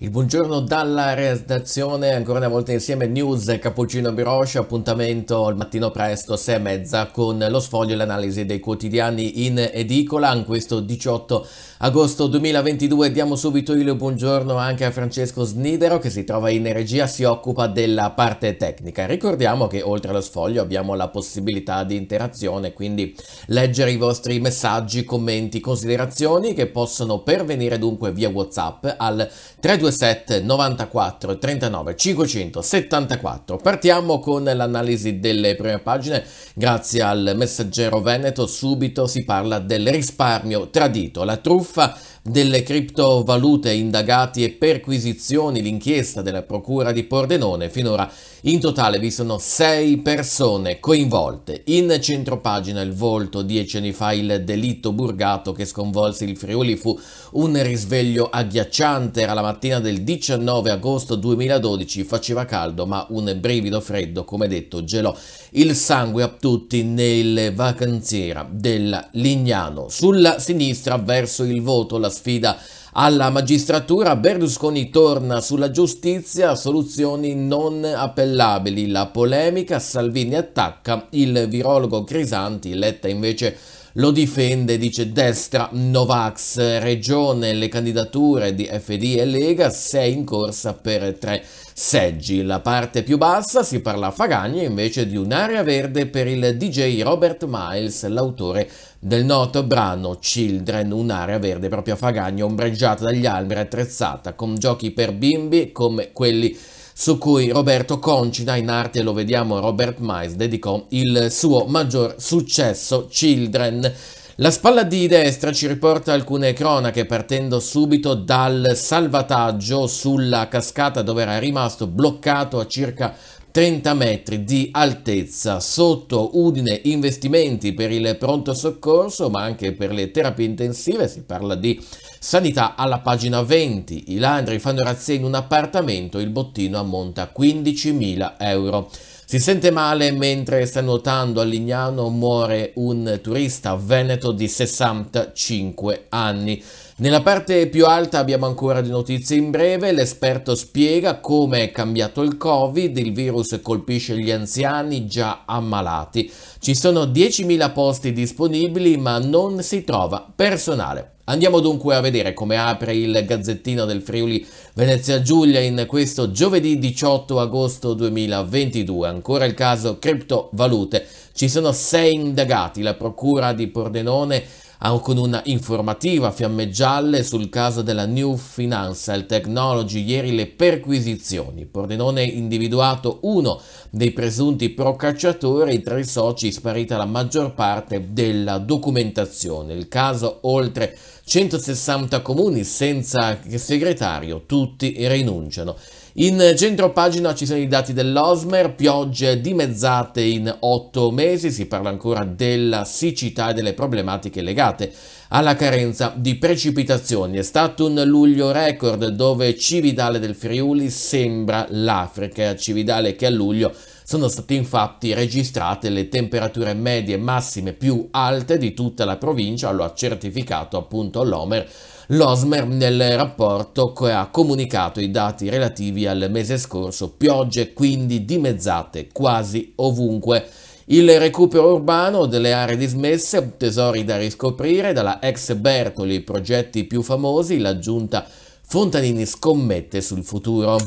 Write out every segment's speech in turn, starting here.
Il buongiorno dalla redazione, ancora una volta insieme News Cappuccino Biroscia, appuntamento al mattino presto, 6 e mezza, con lo sfoglio e l'analisi dei quotidiani in edicola. In questo 18 agosto 2022 diamo subito il buongiorno anche a Francesco Snidero che si trova in regia, si occupa della parte tecnica. Ricordiamo che oltre allo sfoglio abbiamo la possibilità di interazione, quindi leggere i vostri messaggi, commenti, considerazioni che possono pervenire dunque via Whatsapp al 322 327 94 39 574. Partiamo con l'analisi delle prime pagine. Grazie al messaggero Veneto subito si parla del risparmio tradito, la truffa delle criptovalute indagati e perquisizioni l'inchiesta della Procura di Pordenone. Finora in totale vi sono sei persone coinvolte. In centropagina il volto, dieci anni fa il delitto burgato che sconvolse il Friuli fu un risveglio agghiacciante. Era la mattina del 19 agosto 2012, faceva caldo ma un brivido freddo come detto gelò il sangue a tutti nel vacanziera del Lignano. Sulla sinistra verso il voto la sfida alla magistratura Berlusconi torna sulla giustizia, soluzioni non appellabili, la polemica, Salvini attacca, il virologo Crisanti, Letta invece lo difende, dice destra Novax, regione, le candidature di FD e Lega, sei in corsa per tre seggi. La parte più bassa si parla a Fagagni invece di un'area verde per il DJ Robert Miles, l'autore del noto brano Children, un'area verde proprio a Fagagno, ombreggiata dagli alberi, attrezzata con giochi per bimbi come quelli su cui Roberto Concina in arte lo vediamo Robert Miles dedicò il suo maggior successo Children. La spalla di destra ci riporta alcune cronache partendo subito dal salvataggio sulla cascata dove era rimasto bloccato a circa 30 metri di altezza sotto Udine investimenti per il pronto soccorso ma anche per le terapie intensive, si parla di sanità alla pagina 20, i landri fanno razzia in un appartamento, il bottino ammonta a 15.000 euro. Si sente male mentre sta nuotando a Lignano muore un turista veneto di 65 anni. Nella parte più alta abbiamo ancora di notizie in breve, l'esperto spiega come è cambiato il Covid, il virus colpisce gli anziani già ammalati. Ci sono 10.000 posti disponibili ma non si trova personale. Andiamo dunque a vedere come apre il Gazzettino del Friuli Venezia Giulia in questo giovedì 18 agosto 2022. Ancora il caso criptovalute. Ci sono sei indagati. La procura di Pordenone ha con una informativa fiamme gialle sul caso della New Financial Technology ieri le perquisizioni. Pordenone ha individuato uno dei presunti procacciatori, tra i soci sparita la maggior parte della documentazione. Il caso oltre 160 comuni senza segretario, tutti rinunciano. In centro pagina ci sono i dati dell'Osmer, piogge dimezzate in otto mesi, si parla ancora della siccità e delle problematiche legate alla carenza di precipitazioni. È stato un luglio record dove Cividale del Friuli sembra l'Africa, Cividale che a luglio sono state infatti registrate le temperature medie massime più alte di tutta la provincia, lo ha certificato appunto l'Omer, l'Osmer nel rapporto che ha comunicato i dati relativi al mese scorso, piogge quindi dimezzate quasi ovunque. Il recupero urbano delle aree dismesse, tesori da riscoprire, dalla ex Bertoli i progetti più famosi, l'aggiunta Fontanini scommette sul futuro.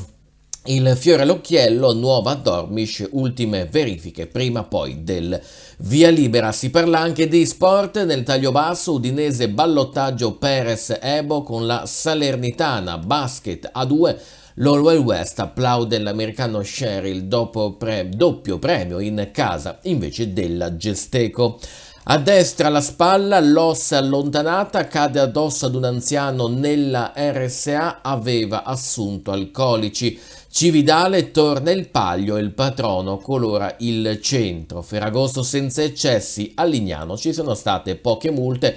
Il fiore all'occhiello, nuova Dormish, ultime verifiche prima poi del via libera. Si parla anche di sport, nel taglio basso Udinese ballottaggio Perez-Ebo con la Salernitana, basket A2, l'Orwell West applaude l'americano Sheryl dopo pre doppio premio in casa invece della Gesteco. A destra la spalla, l'ossa allontanata, cade addosso ad un anziano nella RSA, aveva assunto alcolici. Cividale torna il paglio e il patrono colora il centro. Ferragosto senza eccessi, a Lignano ci sono state poche multe,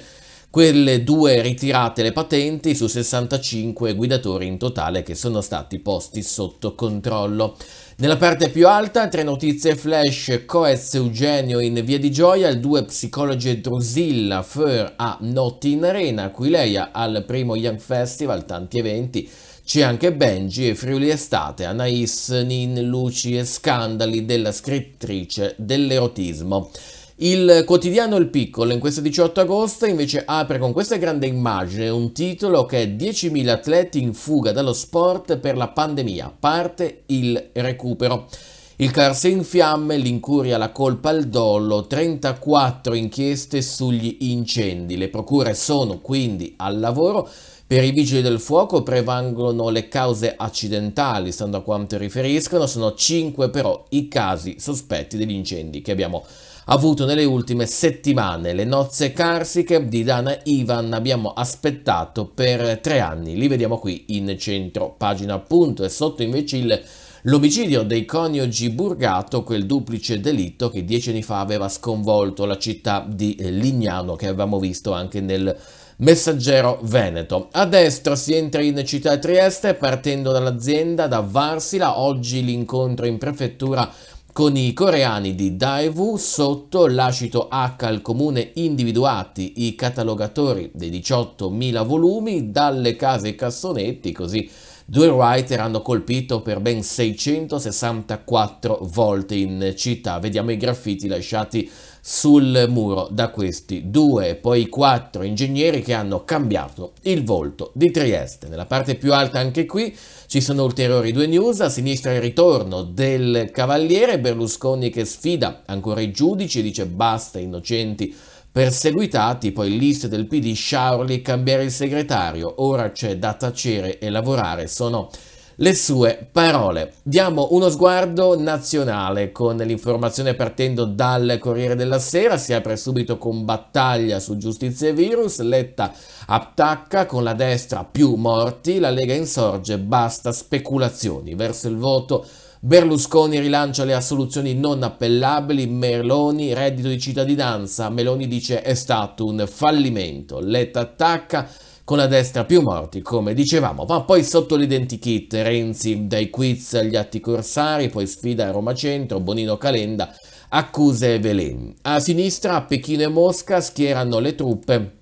quelle due ritirate le patenti su 65 guidatori in totale che sono stati posti sotto controllo. Nella parte più alta, tre notizie flash, Coez Eugenio in Via di Gioia, il due psicologe Drusilla Fur a Notti in Arena, Aquileia al primo Young Festival, tanti eventi, c'è anche Benji e Friuli Estate, Anais, Nin, Luci e Scandali della scrittrice dell'erotismo. Il quotidiano Il Piccolo in questo 18 agosto invece apre con questa grande immagine un titolo che è 10.000 atleti in fuga dallo sport per la pandemia, parte il recupero. Il carse in fiamme, l'incuria, la colpa al dolo, 34 inchieste sugli incendi. Le procure sono quindi al lavoro per i vigili del fuoco prevalgono le cause accidentali, stando a quanto riferiscono, sono 5 però i casi sospetti degli incendi che abbiamo avuto nelle ultime settimane. Le nozze carsiche di Dana Ivan abbiamo aspettato per tre anni, li vediamo qui in centro pagina appunto e sotto invece il L'omicidio dei coniugi Burgato, quel duplice delitto che dieci anni fa aveva sconvolto la città di Lignano, che avevamo visto anche nel Messaggero Veneto. A destra si entra in città Trieste partendo dall'azienda da Varsila, oggi l'incontro in prefettura con i coreani di Daewoo sotto l'acito H al comune individuati i catalogatori dei 18.000 volumi dalle case cassonetti così due writer hanno colpito per ben 664 volte in città vediamo i graffiti lasciati sul muro da questi due, poi quattro ingegneri che hanno cambiato il volto di Trieste. Nella parte più alta anche qui ci sono ulteriori due news, a sinistra il ritorno del Cavaliere, Berlusconi che sfida ancora i giudici, e dice basta innocenti perseguitati, poi liste del PD, Sciarli, cambiare il segretario, ora c'è da tacere e lavorare, sono le sue parole. Diamo uno sguardo nazionale con l'informazione partendo dal Corriere della Sera, si apre subito con battaglia su giustizia e virus, Letta attacca con la destra più morti, la Lega insorge, basta speculazioni, verso il voto Berlusconi rilancia le assoluzioni non appellabili, Meloni reddito di cittadinanza, Meloni dice è stato un fallimento, Letta attacca con la destra più morti, come dicevamo, ma poi sotto l'identikit Renzi dai quiz agli atti corsari, poi sfida a Roma Centro, Bonino Calenda, accuse e veleni. A sinistra Pechino e Mosca schierano le truppe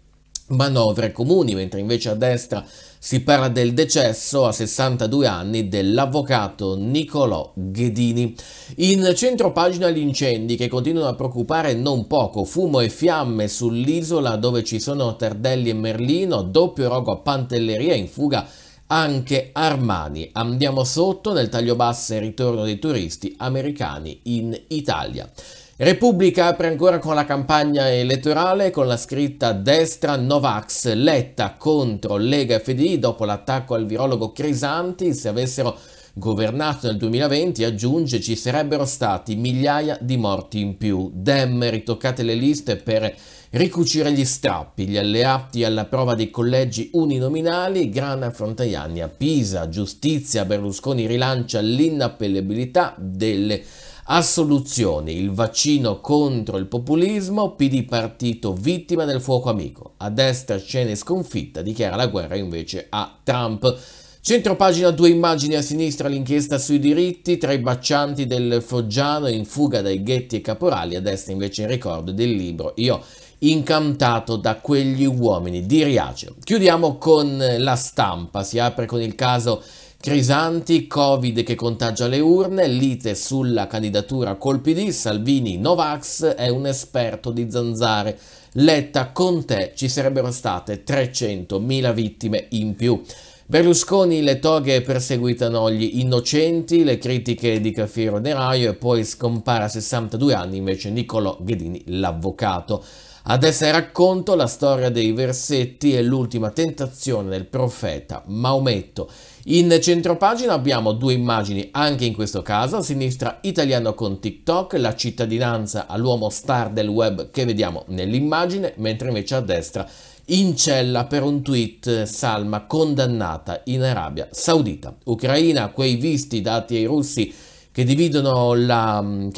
manovre comuni, mentre invece a destra si parla del decesso a 62 anni dell'avvocato Nicolò Ghedini. In centro pagina gli incendi che continuano a preoccupare non poco. Fumo e fiamme sull'isola dove ci sono Tardelli e Merlino, doppio rogo a Pantelleria in fuga anche Armani. Andiamo sotto nel taglio basso e ritorno dei turisti americani in Italia. Repubblica apre ancora con la campagna elettorale con la scritta destra Novax, Letta contro Lega FDI dopo l'attacco al virologo Crisanti, se avessero governato nel 2020, aggiunge, ci sarebbero stati migliaia di morti in più. Dem, ritoccate le liste per ricucire gli strappi, gli alleati alla prova dei collegi uninominali, Grana Frontaiani a Pisa, giustizia, Berlusconi rilancia l'inappellabilità delle a il vaccino contro il populismo, PD partito vittima del fuoco amico. A destra scena sconfitta, dichiara la guerra invece a Trump. Centro pagina due immagini a sinistra l'inchiesta sui diritti, tra i baccianti del Foggiano in fuga dai ghetti e caporali, a destra invece il ricordo del libro Io incantato da quegli uomini di Riace. Chiudiamo con la stampa, si apre con il caso Crisanti, Covid che contagia le urne, lite sulla candidatura col PD, Salvini Novax è un esperto di zanzare. Letta con te ci sarebbero state 300.000 vittime in più. Berlusconi, le toghe perseguitano gli innocenti, le critiche di Cafiero Neraio e poi scompare a 62 anni invece Niccolò Ghedini, l'avvocato. Adesso racconto la storia dei versetti e l'ultima tentazione del profeta Maometto. In centropagina abbiamo due immagini, anche in questo caso, a sinistra italiano con TikTok, la cittadinanza all'uomo star del web che vediamo nell'immagine, mentre invece a destra in cella per un tweet Salma condannata in Arabia Saudita. Ucraina, quei visti dati ai russi che dividono, mm,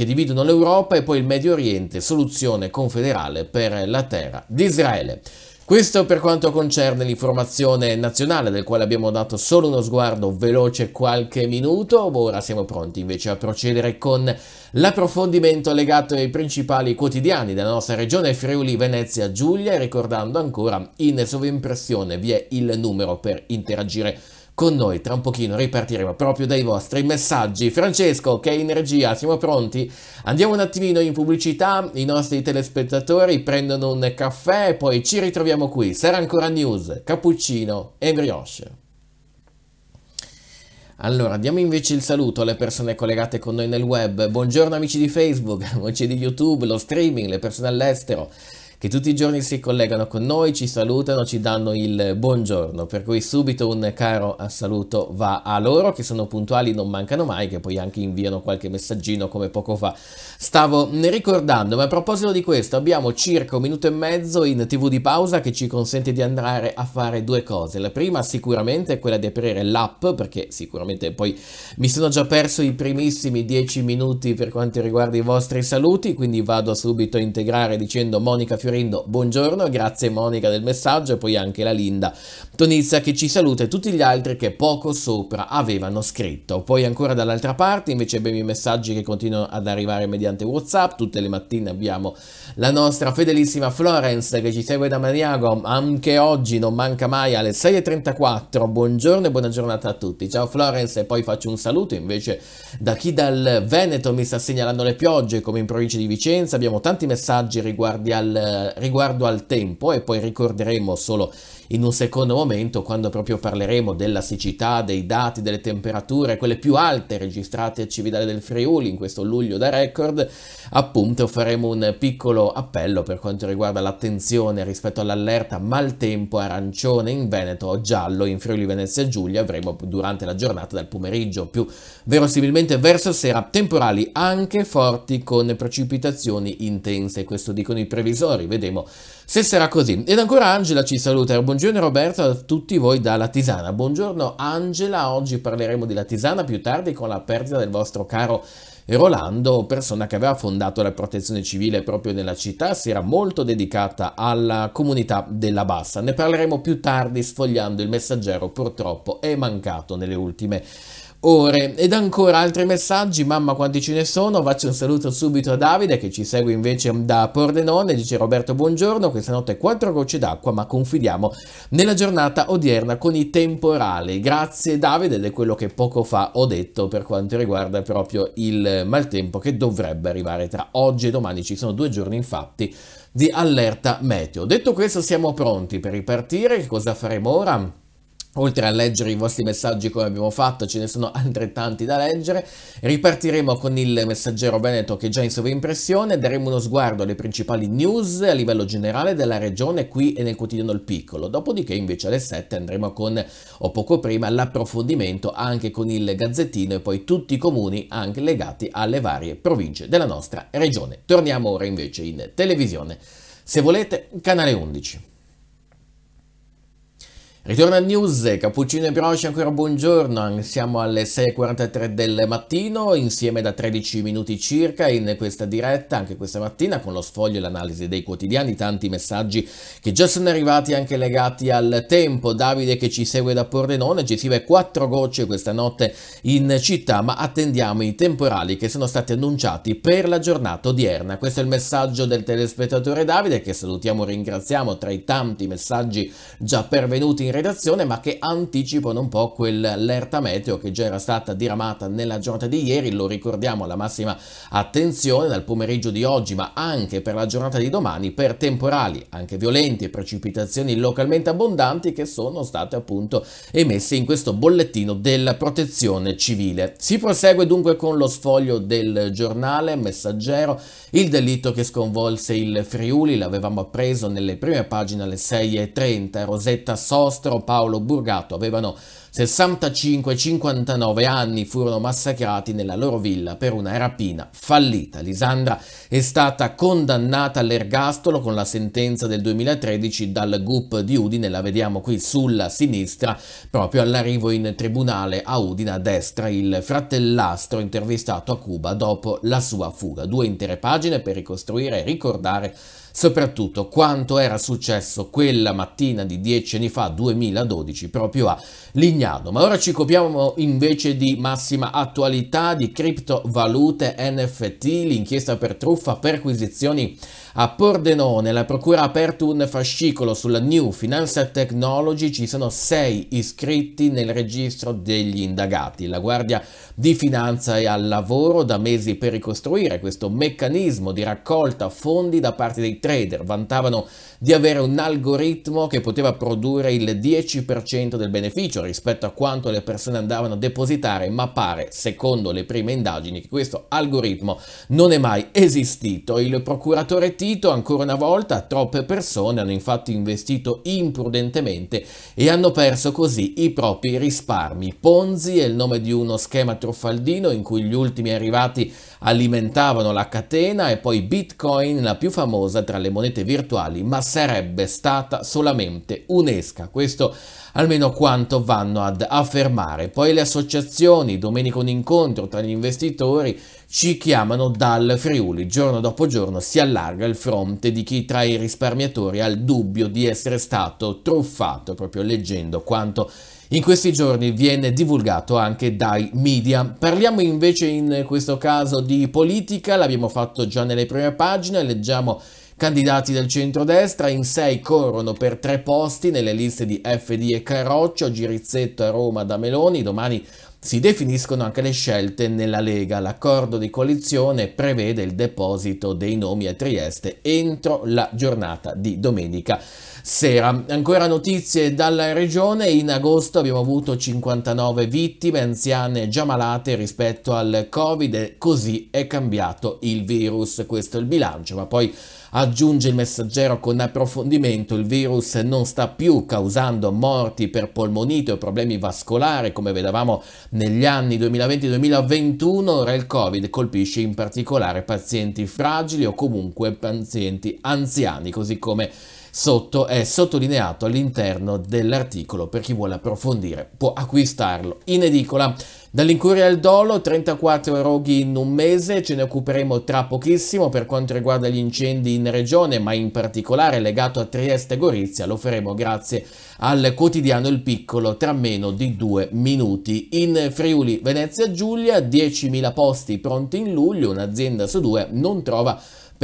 l'Europa e poi il Medio Oriente, soluzione confederale per la terra di Israele. Questo per quanto concerne l'informazione nazionale, del quale abbiamo dato solo uno sguardo veloce qualche minuto, ora siamo pronti invece a procedere con l'approfondimento legato ai principali quotidiani della nostra regione Friuli Venezia Giulia, ricordando ancora in sovimpressione vi è il numero per interagire con noi tra un pochino ripartiremo proprio dai vostri messaggi. Francesco, che energia, siamo pronti? Andiamo un attimino in pubblicità, i nostri telespettatori prendono un caffè e poi ci ritroviamo qui. Sarà ancora news, cappuccino e brioche. Allora, diamo invece il saluto alle persone collegate con noi nel web. Buongiorno amici di Facebook, amici di YouTube, lo streaming, le persone all'estero che tutti i giorni si collegano con noi, ci salutano, ci danno il buongiorno, per cui subito un caro saluto va a loro che sono puntuali, non mancano mai, che poi anche inviano qualche messaggino come poco fa. Stavo ricordando, ma a proposito di questo abbiamo circa un minuto e mezzo in tv di pausa che ci consente di andare a fare due cose. La prima sicuramente è quella di aprire l'app perché sicuramente poi mi sono già perso i primissimi dieci minuti per quanto riguarda i vostri saluti, quindi vado subito a integrare dicendo Monica Fiorentino Grillo, buongiorno, grazie Monica del messaggio e poi anche la Linda Tonizia che ci saluta e tutti gli altri che poco sopra avevano scritto. Poi ancora dall'altra parte invece abbiamo i messaggi che continuano ad arrivare mediante Whatsapp, tutte le mattine abbiamo la nostra fedelissima Florence che ci segue da Maniago, anche oggi non manca mai alle 6.34, buongiorno e buona giornata a tutti. Ciao Florence e poi faccio un saluto invece da chi dal Veneto mi sta segnalando le piogge come in provincia di Vicenza, abbiamo tanti messaggi riguardi al riguardo al tempo e poi ricorderemo solo in un secondo momento quando proprio parleremo della siccità, dei dati, delle temperature, quelle più alte registrate a Cividale del Friuli in questo luglio da record, appunto faremo un piccolo appello per quanto riguarda l'attenzione rispetto all'allerta maltempo arancione in Veneto o giallo in Friuli Venezia Giulia avremo durante la giornata dal pomeriggio più verosimilmente verso sera temporali anche forti con precipitazioni intense, questo dicono i previsori, vedremo se sarà così. Ed ancora Angela ci saluta, buongiorno Roberto a tutti voi dalla Tisana. Buongiorno Angela, oggi parleremo della Tisana più tardi con la perdita del vostro caro Rolando, persona che aveva fondato la protezione civile proprio nella città, si era molto dedicata alla comunità della Bassa. Ne parleremo più tardi sfogliando il messaggero, purtroppo è mancato nelle ultime ore ed ancora altri messaggi, mamma quanti ce ne sono, faccio un saluto subito a Davide che ci segue invece da Pordenone, dice Roberto buongiorno, questa notte quattro gocce d'acqua ma confidiamo nella giornata odierna con i temporali, grazie Davide ed è quello che poco fa ho detto per quanto riguarda proprio il maltempo che dovrebbe arrivare tra oggi e domani, ci sono due giorni infatti di allerta meteo. Detto questo siamo pronti per ripartire, cosa faremo ora? Oltre a leggere i vostri messaggi come abbiamo fatto, ce ne sono altrettanti da leggere. Ripartiremo con il messaggero Veneto che è già in sovrimpressione, daremo uno sguardo alle principali news a livello generale della regione qui e nel quotidiano Il Piccolo. Dopodiché invece alle 7 andremo con, o poco prima, l'approfondimento anche con il Gazzettino e poi tutti i comuni anche legati alle varie province della nostra regione. Torniamo ora invece in televisione. Se volete, canale 11. Ritorno a news, cappuccino e broscia ancora buongiorno, siamo alle 6.43 del mattino insieme da 13 minuti circa in questa diretta anche questa mattina con lo sfoglio e l'analisi dei quotidiani, tanti messaggi che già sono arrivati anche legati al tempo, Davide che ci segue da Pordenone, ci scrive 4 gocce questa notte in città ma attendiamo i temporali che sono stati annunciati per la giornata odierna, questo è il messaggio del telespettatore Davide che salutiamo e ringraziamo tra i tanti messaggi già pervenuti in redazione ma che anticipano un po' quell'allerta meteo che già era stata diramata nella giornata di ieri, lo ricordiamo alla massima attenzione dal pomeriggio di oggi ma anche per la giornata di domani per temporali anche violenti e precipitazioni localmente abbondanti che sono state appunto emesse in questo bollettino della protezione civile. Si prosegue dunque con lo sfoglio del giornale messaggero, il delitto che sconvolse il Friuli, l'avevamo appreso nelle prime pagine alle 6.30, Rosetta Sosta nostro Paolo Burgato avevano 65-59 anni, furono massacrati nella loro villa per una rapina fallita. Lisandra è stata condannata all'ergastolo con la sentenza del 2013 dal GUP di Udine, la vediamo qui sulla sinistra, proprio all'arrivo in tribunale a Udine a destra, il fratellastro intervistato a Cuba dopo la sua fuga. Due intere pagine per ricostruire e ricordare soprattutto quanto era successo quella mattina di dieci anni fa, 2012, proprio a Lignano. Ma ora ci occupiamo invece di massima attualità di criptovalute NFT, l'inchiesta per truffa, perquisizioni a Pordenone. La procura ha aperto un fascicolo sulla New Finance Technology, ci sono sei iscritti nel registro degli indagati. La Guardia di Finanza è al lavoro da mesi per ricostruire questo meccanismo di raccolta fondi da parte dei trader. Vantavano di avere un algoritmo che poteva produrre il 10% del beneficio rispetto a quanto le persone andavano a depositare, ma pare, secondo le prime indagini, che questo algoritmo non è mai esistito. Il procuratore Tito, ancora una volta, troppe persone hanno infatti investito imprudentemente e hanno perso così i propri risparmi. Ponzi è il nome di uno schema truffaldino in cui gli ultimi arrivati alimentavano la catena e poi Bitcoin la più famosa tra le monete virtuali, ma sarebbe stata solamente un'esca. Questo almeno quanto vanno ad affermare. Poi le associazioni, domenica un incontro tra gli investitori, ci chiamano dal Friuli. Giorno dopo giorno si allarga il fronte di chi tra i risparmiatori ha il dubbio di essere stato truffato proprio leggendo quanto in questi giorni viene divulgato anche dai media. Parliamo invece in questo caso di politica, l'abbiamo fatto già nelle prime pagine, leggiamo Candidati del centrodestra in sei corrono per tre posti nelle liste di FD e Carroccio, Girizzetto a Roma da Meloni, domani si definiscono anche le scelte nella Lega. L'accordo di coalizione prevede il deposito dei nomi a Trieste entro la giornata di domenica sera. Ancora notizie dalla regione, in agosto abbiamo avuto 59 vittime anziane già malate rispetto al Covid, così è cambiato il virus, questo è il bilancio, ma poi Aggiunge il messaggero con approfondimento, il virus non sta più causando morti per polmonite o problemi vascolari come vedevamo negli anni 2020-2021, ora il Covid colpisce in particolare pazienti fragili o comunque pazienti anziani, così come sotto è sottolineato all'interno dell'articolo per chi vuole approfondire può acquistarlo in edicola. Dall'incuria al dolo, 34 roghi in un mese, ce ne occuperemo tra pochissimo per quanto riguarda gli incendi in regione, ma in particolare legato a Trieste e Gorizia, lo faremo grazie al quotidiano Il Piccolo tra meno di due minuti. In Friuli, Venezia Giulia, 10.000 posti pronti in luglio, un'azienda su due non trova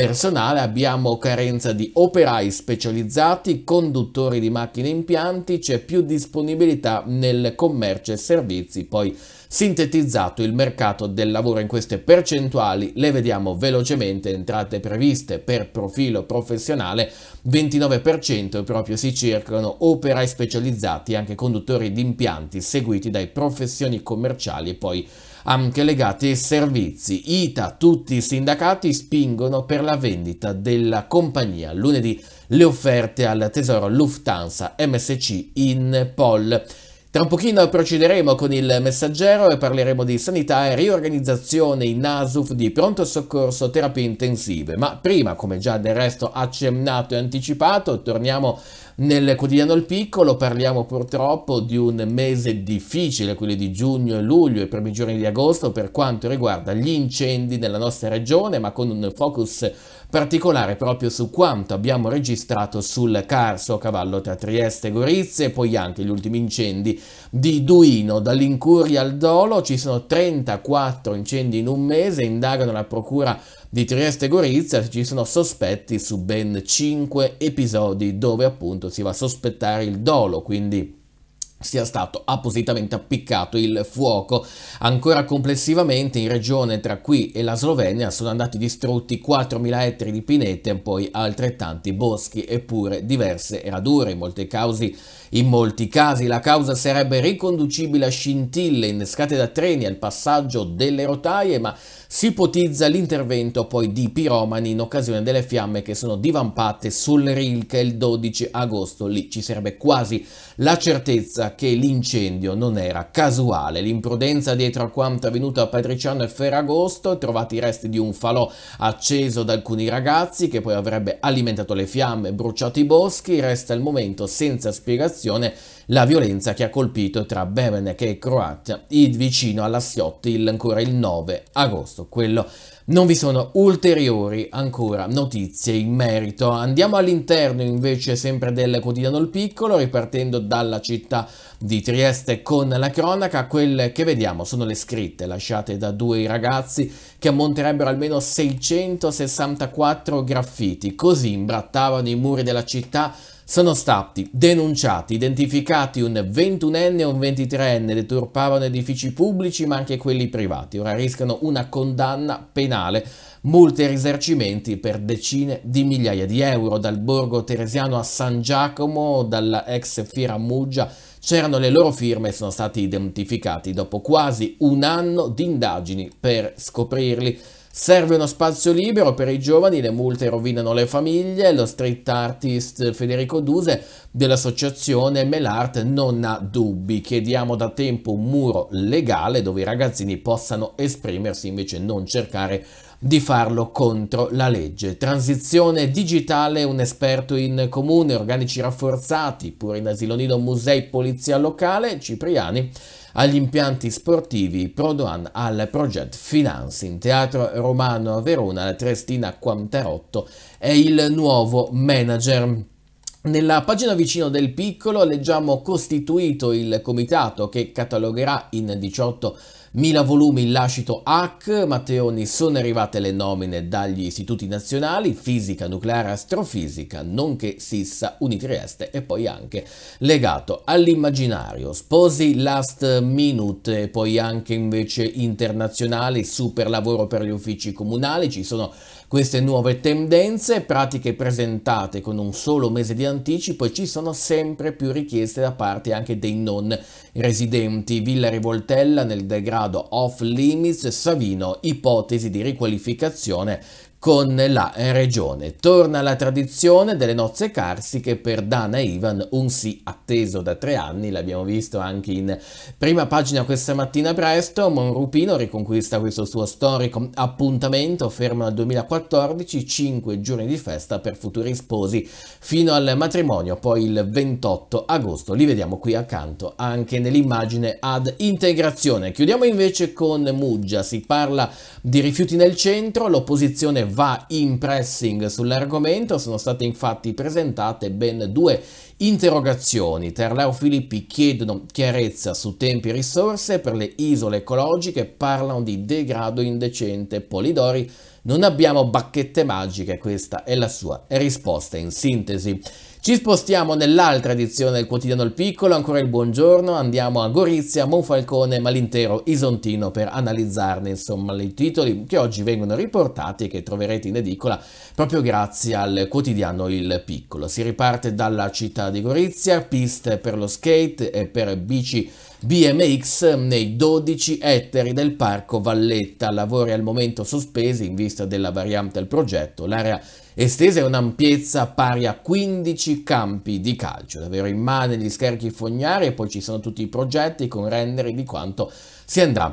personale abbiamo carenza di operai specializzati, conduttori di macchine e impianti, c'è più disponibilità nel commercio e servizi. Poi sintetizzato il mercato del lavoro in queste percentuali, le vediamo velocemente, entrate previste per profilo professionale 29% proprio si cercano operai specializzati, anche conduttori di impianti seguiti dai professioni commerciali e poi anche legati ai servizi. ITA, tutti i sindacati spingono per la vendita della compagnia. Lunedì le offerte al tesoro Lufthansa MSC in Pol. Tra un pochino procederemo con il messaggero e parleremo di sanità e riorganizzazione in ASUF di pronto soccorso terapie intensive, ma prima, come già del resto accennato e anticipato, torniamo nel quotidiano Il Piccolo parliamo purtroppo di un mese difficile, quelli di giugno e luglio i primi giorni di agosto per quanto riguarda gli incendi nella nostra regione, ma con un focus particolare proprio su quanto abbiamo registrato sul Carso a cavallo tra Trieste e Gorizia e poi anche gli ultimi incendi di Duino. Dall'incuria al dolo ci sono 34 incendi in un mese, indagano la procura di Trieste e Gorizia ci sono sospetti su ben 5 episodi dove appunto si va a sospettare il dolo, quindi sia stato appositamente appiccato il fuoco. Ancora complessivamente in regione tra qui e la Slovenia sono andati distrutti 4.000 ettari di pinete e poi altrettanti boschi eppure diverse radure, in molti, casi, in molti casi la causa sarebbe riconducibile a scintille innescate da treni al passaggio delle rotaie ma si ipotizza l'intervento poi di piromani in occasione delle fiamme che sono divampate sul Rilke il 12 agosto. Lì ci sarebbe quasi la certezza che l'incendio non era casuale. L'imprudenza dietro a quanto è avvenuto a Patriciano e Ferragosto, trovati i resti di un falò acceso da alcuni ragazzi che poi avrebbe alimentato le fiamme, bruciato i boschi, resta al momento senza spiegazione la violenza che ha colpito tra Berenek e Croatia, il vicino alla il, ancora il 9 agosto. Quello non vi sono ulteriori ancora notizie in merito. Andiamo all'interno invece sempre del quotidiano Il Piccolo, ripartendo dalla città di Trieste con la cronaca. Quelle che vediamo sono le scritte lasciate da due ragazzi che ammonterebbero almeno 664 graffiti. Così imbrattavano i muri della città sono stati denunciati, identificati un 21enne e un 23enne, deturpavano edifici pubblici ma anche quelli privati. Ora rischiano una condanna penale, multe e risarcimenti per decine di migliaia di euro. Dal borgo teresiano a San Giacomo, dalla ex fiera Muggia, c'erano le loro firme e sono stati identificati dopo quasi un anno di indagini per scoprirli Serve uno spazio libero per i giovani, le multe rovinano le famiglie, lo street artist Federico Duse dell'associazione Melart non ha dubbi. Chiediamo da tempo un muro legale dove i ragazzini possano esprimersi invece non cercare di farlo contro la legge. Transizione digitale, un esperto in comune, organici rafforzati, pure in asilo nido, musei, polizia locale, Cipriani agli impianti sportivi Prodoan al Project Financing, Teatro Romano a Verona, la Trestina Quantarotto è il nuovo manager. Nella pagina vicino del piccolo leggiamo costituito il comitato che catalogherà in 18 1000 volumi in lascito H, Matteoni sono arrivate le nomine dagli istituti nazionali, fisica, nucleare, astrofisica, nonché Sissa, Unitrieste e poi anche legato all'immaginario. Sposi Last Minute e poi anche invece internazionali, super lavoro per gli uffici comunali, ci sono queste nuove tendenze, pratiche presentate con un solo mese di anticipo e ci sono sempre più richieste da parte anche dei non residenti. Villa Rivoltella nel degrado off limits, Savino ipotesi di riqualificazione con la regione. Torna la tradizione delle nozze carsiche per Dana e Ivan, un sì atteso da tre anni, l'abbiamo visto anche in prima pagina questa mattina presto, Monrupino riconquista questo suo storico appuntamento, fermo al 2014, cinque giorni di festa per futuri sposi fino al matrimonio, poi il 28 agosto, li vediamo qui accanto anche nell'immagine ad integrazione. Chiudiamo invece con Muggia, si parla di rifiuti nel centro, l'opposizione va in pressing sull'argomento, sono state infatti presentate ben due interrogazioni. Terlau Filippi chiedono chiarezza su tempi e risorse per le isole ecologiche, parlano di degrado indecente. Polidori, non abbiamo bacchette magiche, questa è la sua risposta in sintesi. Ci spostiamo nell'altra edizione del quotidiano Il Piccolo, ancora il buongiorno, andiamo a Gorizia, Monfalcone, ma l'intero Isontino per analizzarne insomma i titoli che oggi vengono riportati e che troverete in edicola proprio grazie al quotidiano Il Piccolo. Si riparte dalla città di Gorizia, piste per lo skate e per bici BMX nei 12 ettari del parco Valletta, lavori al momento sospesi in vista della variante del progetto. L'area estesa è un'ampiezza pari a 15 campi di calcio, davvero immane gli scherchi fognari e poi ci sono tutti i progetti con rendere di quanto si andrà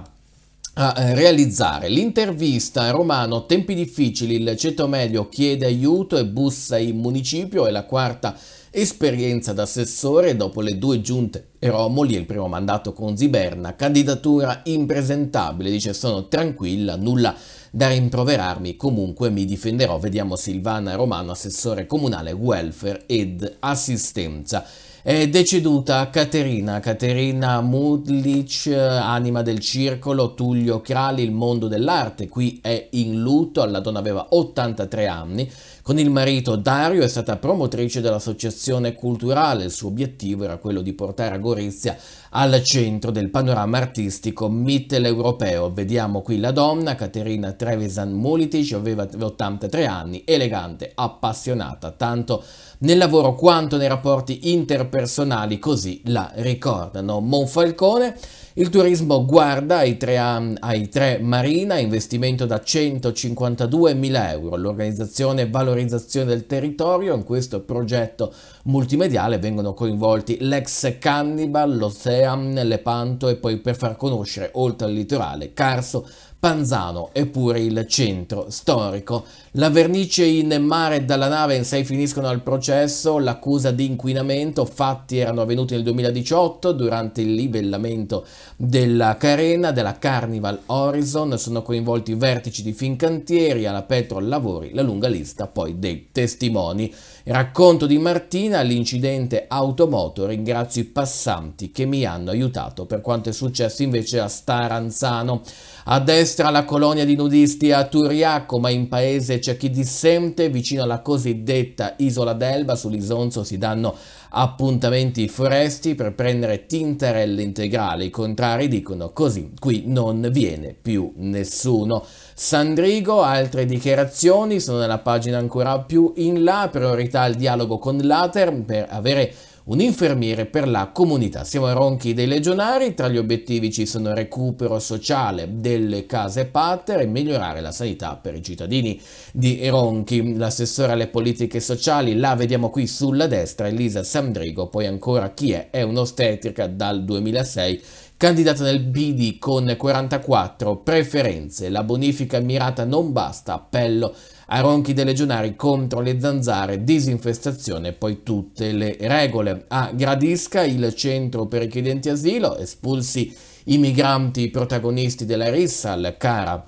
a eh, realizzare. L'intervista Romano, tempi difficili, il ceto medio chiede aiuto e bussa in municipio, è la quarta Esperienza da assessore dopo le due giunte Romoli e il primo mandato con Ziberna, candidatura impresentabile, dice sono tranquilla, nulla da rimproverarmi, comunque mi difenderò, vediamo Silvana Romano, assessore comunale welfare ed assistenza. È deceduta Caterina, Caterina Mudlic, eh, anima del circolo, Tullio Crali, il mondo dell'arte, qui è in lutto, la donna aveva 83 anni, con il marito Dario è stata promotrice dell'associazione culturale, il suo obiettivo era quello di portare a Gorizia al centro del panorama artistico mitteleuropeo. Vediamo qui la donna, Caterina Trevisan Mulitic, aveva 83 anni, elegante, appassionata, tanto nel lavoro quanto nei rapporti interpersonali, così la ricordano. Monfalcone, il turismo guarda ai tre, ai tre Marina, investimento da 152 mila euro. L'organizzazione e Valorizzazione del Territorio, in questo progetto multimediale vengono coinvolti l'ex Cannibal, l'Ocean, Lepanto e poi per far conoscere oltre al litorale Carso, Panzano e pure il centro storico. La vernice in mare dalla nave in sei finiscono al processo, l'accusa di inquinamento, fatti erano avvenuti nel 2018 durante il livellamento della carena della Carnival Horizon, sono coinvolti i vertici di Fincantieri, alla Petrol Lavori, la lunga lista poi dei testimoni. Racconto di Martina, l'incidente automoto, ringrazio i passanti che mi hanno aiutato per quanto è successo invece a Staranzano. A destra la colonia di nudisti a Turiaco, ma in paese c'è chi dissente vicino alla cosiddetta Isola d'Elba, sull'Isonzo si danno appuntamenti foresti per prendere Tintarelle integrale, i contrari dicono così, qui non viene più nessuno. Sandrigo, altre dichiarazioni sono nella pagina ancora più in là, priorità al dialogo con l'Ater per avere un infermiere per la comunità. Siamo a Ronchi dei Legionari, tra gli obiettivi ci sono il recupero sociale delle case pater e migliorare la sanità per i cittadini di Ronchi. L'assessore alle politiche sociali la vediamo qui sulla destra, Elisa Sandrigo, poi ancora chi è? È un'ostetrica dal 2006 Candidata nel BD con 44 preferenze, la bonifica mirata non basta, appello a ronchi dei legionari contro le zanzare, disinfestazione e poi tutte le regole. A Gradisca il centro per i chiedenti asilo, espulsi i migranti protagonisti della rissa al Cara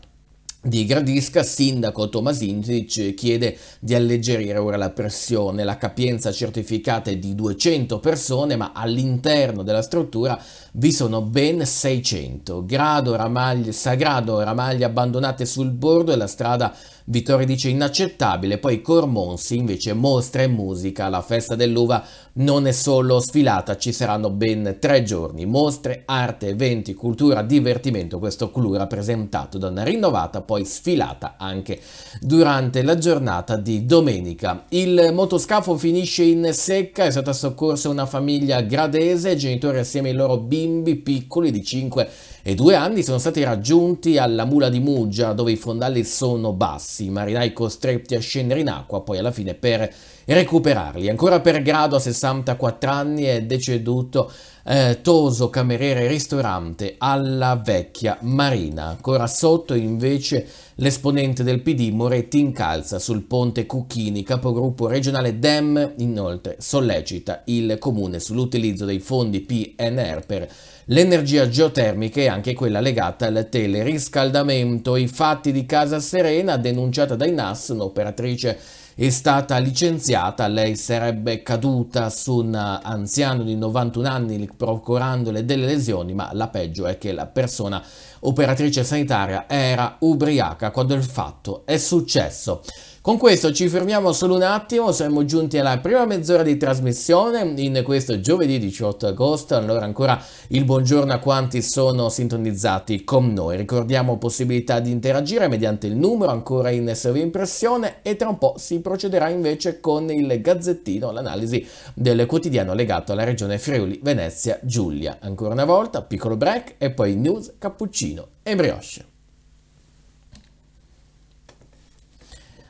di Gradisca, sindaco Tomasintic chiede di alleggerire ora la pressione. La capienza certificata è di 200 persone, ma all'interno della struttura vi sono ben 600. Grado, ramaglie, sagrado, ramaglie abbandonate sul bordo e la strada Vittorio dice inaccettabile, poi Cormonsi invece mostra e musica alla festa dell'uva non è solo sfilata, ci saranno ben tre giorni, mostre, arte, eventi, cultura, divertimento, questo clou rappresentato da una rinnovata poi sfilata anche durante la giornata di domenica. Il motoscafo finisce in secca, è stata soccorsa una famiglia gradese, genitori assieme ai loro bimbi piccoli di 5 e 2 anni sono stati raggiunti alla mula di Muggia dove i fondali sono bassi, i marinai costretti a scendere in acqua poi alla fine per recuperarli. Ancora per grado a 64 anni è deceduto eh, Toso, cameriere ristorante alla vecchia Marina. Ancora sotto invece l'esponente del PD Moretti incalza sul ponte Cucchini, capogruppo regionale DEM, inoltre sollecita il comune sull'utilizzo dei fondi PNR per l'energia geotermica e anche quella legata al teleriscaldamento. I fatti di Casa Serena, denunciata dai NAS, un'operatrice è stata licenziata, lei sarebbe caduta su un anziano di 91 anni procurandole delle lesioni, ma la peggio è che la persona operatrice sanitaria era ubriaca quando il fatto è successo. Con questo ci fermiamo solo un attimo, siamo giunti alla prima mezz'ora di trasmissione in questo giovedì 18 agosto, allora ancora il buongiorno a quanti sono sintonizzati con noi. Ricordiamo possibilità di interagire mediante il numero ancora in sovrimpressione e tra un po' si procederà invece con il gazzettino, l'analisi del quotidiano legato alla regione Friuli, Venezia, Giulia. Ancora una volta piccolo break e poi news, cappuccino e brioche.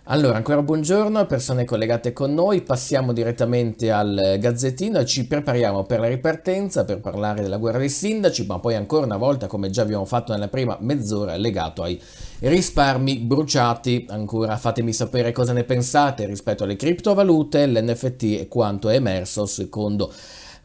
Allora, ancora buongiorno, persone collegate con noi, passiamo direttamente al gazzettino e ci prepariamo per la ripartenza per parlare della guerra dei sindaci, ma poi ancora una volta, come già abbiamo fatto nella prima mezz'ora, legato ai risparmi bruciati. Ancora fatemi sapere cosa ne pensate rispetto alle criptovalute, l'NFT e quanto è emerso secondo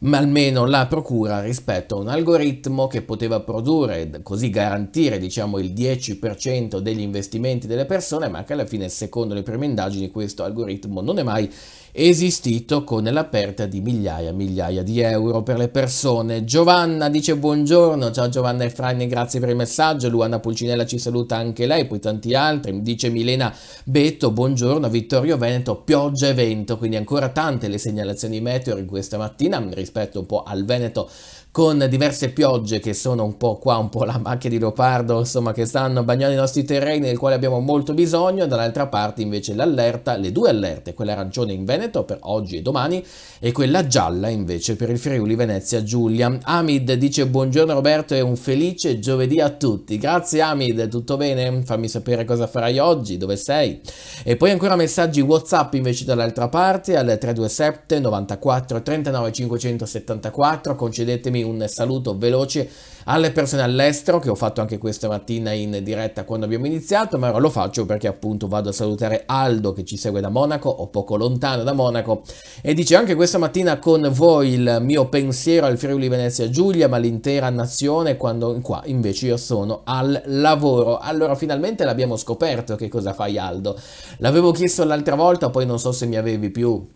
ma almeno la procura rispetto a un algoritmo che poteva produrre, così garantire diciamo il 10% degli investimenti delle persone, ma che alla fine secondo le prime indagini questo algoritmo non è mai esistito con la perdita di migliaia e migliaia di euro per le persone. Giovanna dice buongiorno, ciao Giovanna e Efrani, grazie per il messaggio, Luana Pulcinella ci saluta anche lei, poi tanti altri, dice Milena Betto, buongiorno, Vittorio Veneto, pioggia e vento, quindi ancora tante le segnalazioni meteor in questa mattina rispetto un po' al Veneto con diverse piogge che sono un po' qua, un po' la macchia di leopardo, insomma, che stanno bagnando i nostri terreni del quale abbiamo molto bisogno, dall'altra parte invece l'allerta, le due allerte, quella arancione in Veneto per oggi e domani e quella gialla invece per il Friuli Venezia Giulia. Amid dice buongiorno Roberto e un felice giovedì a tutti. Grazie Amid, tutto bene? Fammi sapere cosa farai oggi, dove sei? E poi ancora messaggi WhatsApp invece dall'altra parte al 327 94 39 574, concedetemi un saluto veloce alle persone all'estero che ho fatto anche questa mattina in diretta quando abbiamo iniziato, ma ora lo faccio perché appunto vado a salutare Aldo che ci segue da Monaco o poco lontano da Monaco e dice anche questa mattina con voi il mio pensiero al Friuli Venezia Giulia, ma l'intera nazione quando qua invece io sono al lavoro. Allora finalmente l'abbiamo scoperto che cosa fai Aldo. L'avevo chiesto l'altra volta, poi non so se mi avevi più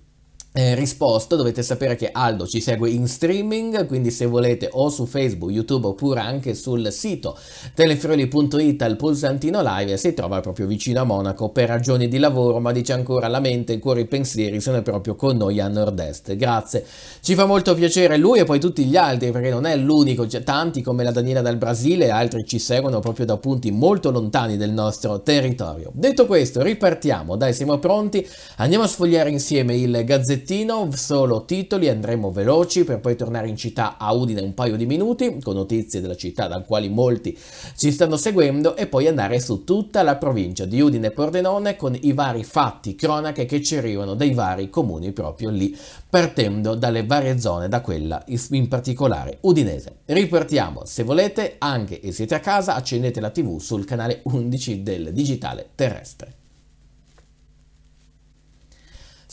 eh, risposto dovete sapere che Aldo ci segue in streaming quindi se volete o su Facebook, YouTube oppure anche sul sito telefrioli.it al pulsantino live si trova proprio vicino a Monaco per ragioni di lavoro ma dice ancora la mente, il cuore e i pensieri sono proprio con noi a nord-est grazie, ci fa molto piacere lui e poi tutti gli altri perché non è l'unico c'è cioè, tanti come la Daniela dal Brasile e altri ci seguono proprio da punti molto lontani del nostro territorio detto questo ripartiamo dai siamo pronti andiamo a sfogliare insieme il gazzettino Trentino, solo titoli, andremo veloci per poi tornare in città a Udine un paio di minuti con notizie della città da quali molti ci stanno seguendo e poi andare su tutta la provincia di Udine e Pordenone con i vari fatti, cronache che ci arrivano dai vari comuni proprio lì, partendo dalle varie zone, da quella in particolare udinese. Ripartiamo, se volete, anche e siete a casa, accendete la tv sul canale 11 del Digitale Terrestre.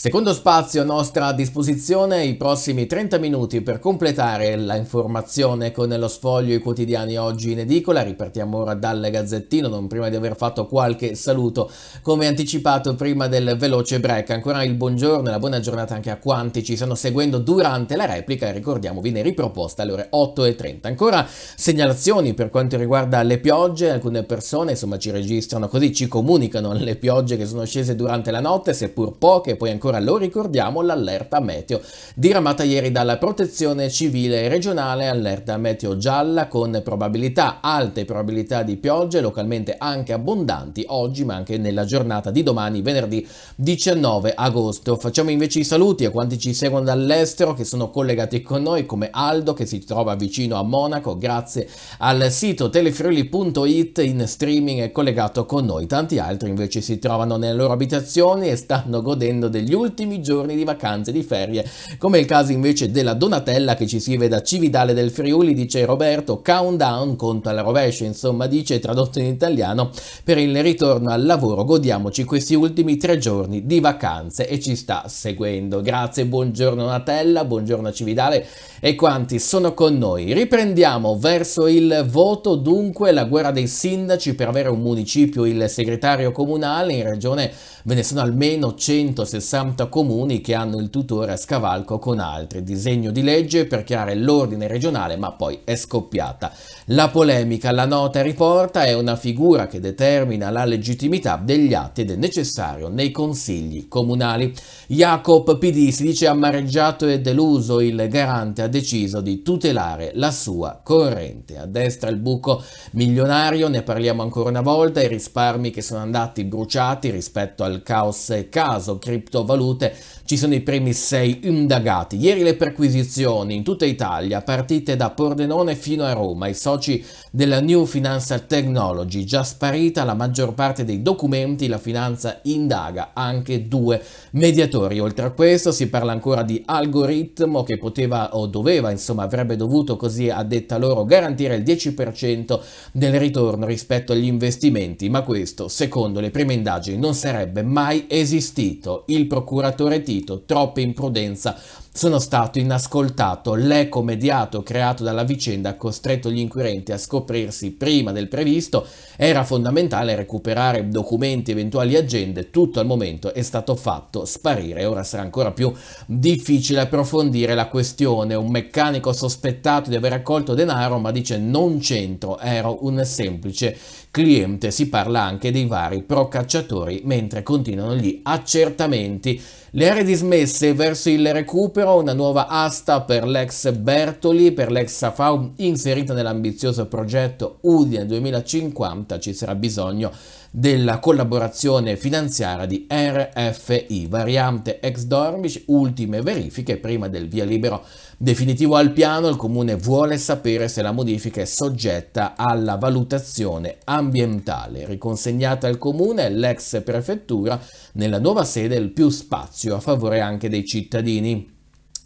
Secondo spazio a nostra disposizione i prossimi 30 minuti per completare la informazione con lo sfoglio i quotidiani oggi in edicola. Ripartiamo ora dal Gazzettino, non prima di aver fatto qualche saluto come anticipato prima del veloce break. Ancora il buongiorno e la buona giornata anche a quanti ci stanno seguendo durante la replica. Ricordiamo viene riproposta alle ore 8.30. Ancora segnalazioni per quanto riguarda le piogge. Alcune persone insomma ci registrano così, ci comunicano le piogge che sono scese durante la notte, seppur poche, poi ancora ancora, lo ricordiamo, l'allerta meteo diramata ieri dalla protezione civile regionale, allerta meteo gialla con probabilità, alte probabilità di piogge, localmente anche abbondanti oggi ma anche nella giornata di domani, venerdì 19 agosto. Facciamo invece i saluti a quanti ci seguono dall'estero che sono collegati con noi come Aldo che si trova vicino a Monaco grazie al sito telefriuli.it in streaming e collegato con noi. Tanti altri invece si trovano nelle loro abitazioni e stanno godendo degli gli ultimi giorni di vacanze di ferie. Come il caso invece della Donatella che ci scrive da Cividale del Friuli, dice Roberto, countdown, conto alla rovescia, insomma dice, tradotto in italiano, per il ritorno al lavoro godiamoci questi ultimi tre giorni di vacanze e ci sta seguendo. Grazie, buongiorno Donatella, buongiorno Cividale e quanti sono con noi. Riprendiamo verso il voto, dunque la guerra dei sindaci per avere un municipio, il segretario comunale, in regione ve ne sono almeno 160 50 comuni che hanno il tutore a scavalco con altri. Disegno di legge per creare l'ordine regionale ma poi è scoppiata. La polemica, la nota riporta, è una figura che determina la legittimità degli atti ed è necessario nei consigli comunali. Jacob PD si dice amareggiato e deluso, il garante ha deciso di tutelare la sua corrente. A destra il buco milionario, ne parliamo ancora una volta, i risparmi che sono andati bruciati rispetto al caos caso criptovaluta valute ci sono i primi sei indagati. Ieri le perquisizioni in tutta Italia, partite da Pordenone fino a Roma, i soci della New Financial Technology, già sparita la maggior parte dei documenti, la finanza indaga anche due mediatori. Oltre a questo si parla ancora di algoritmo che poteva o doveva, insomma avrebbe dovuto così a detta loro garantire il 10% del ritorno rispetto agli investimenti, ma questo secondo le prime indagini non sarebbe mai esistito. Il procuratore T partito, troppa imprudenza. Sono stato inascoltato, l'eco mediato creato dalla vicenda ha costretto gli inquirenti a scoprirsi prima del previsto, era fondamentale recuperare documenti, eventuali agende, tutto al momento è stato fatto sparire, ora sarà ancora più difficile approfondire la questione, un meccanico sospettato di aver raccolto denaro ma dice non c'entro, ero un semplice cliente si parla anche dei vari procacciatori mentre continuano gli accertamenti. Le aree dismesse verso il recupero, una nuova asta per l'ex Bertoli, per l'ex Safau inserita nell'ambizioso progetto Udine 2050, ci sarà bisogno della collaborazione finanziaria di RFI, variante ex Dormic, ultime verifiche prima del via libero definitivo al piano, il comune vuole sapere se la modifica è soggetta alla valutazione ambientale. Riconsegnata al comune l'ex prefettura, nella nuova sede il più spazio a favore anche dei cittadini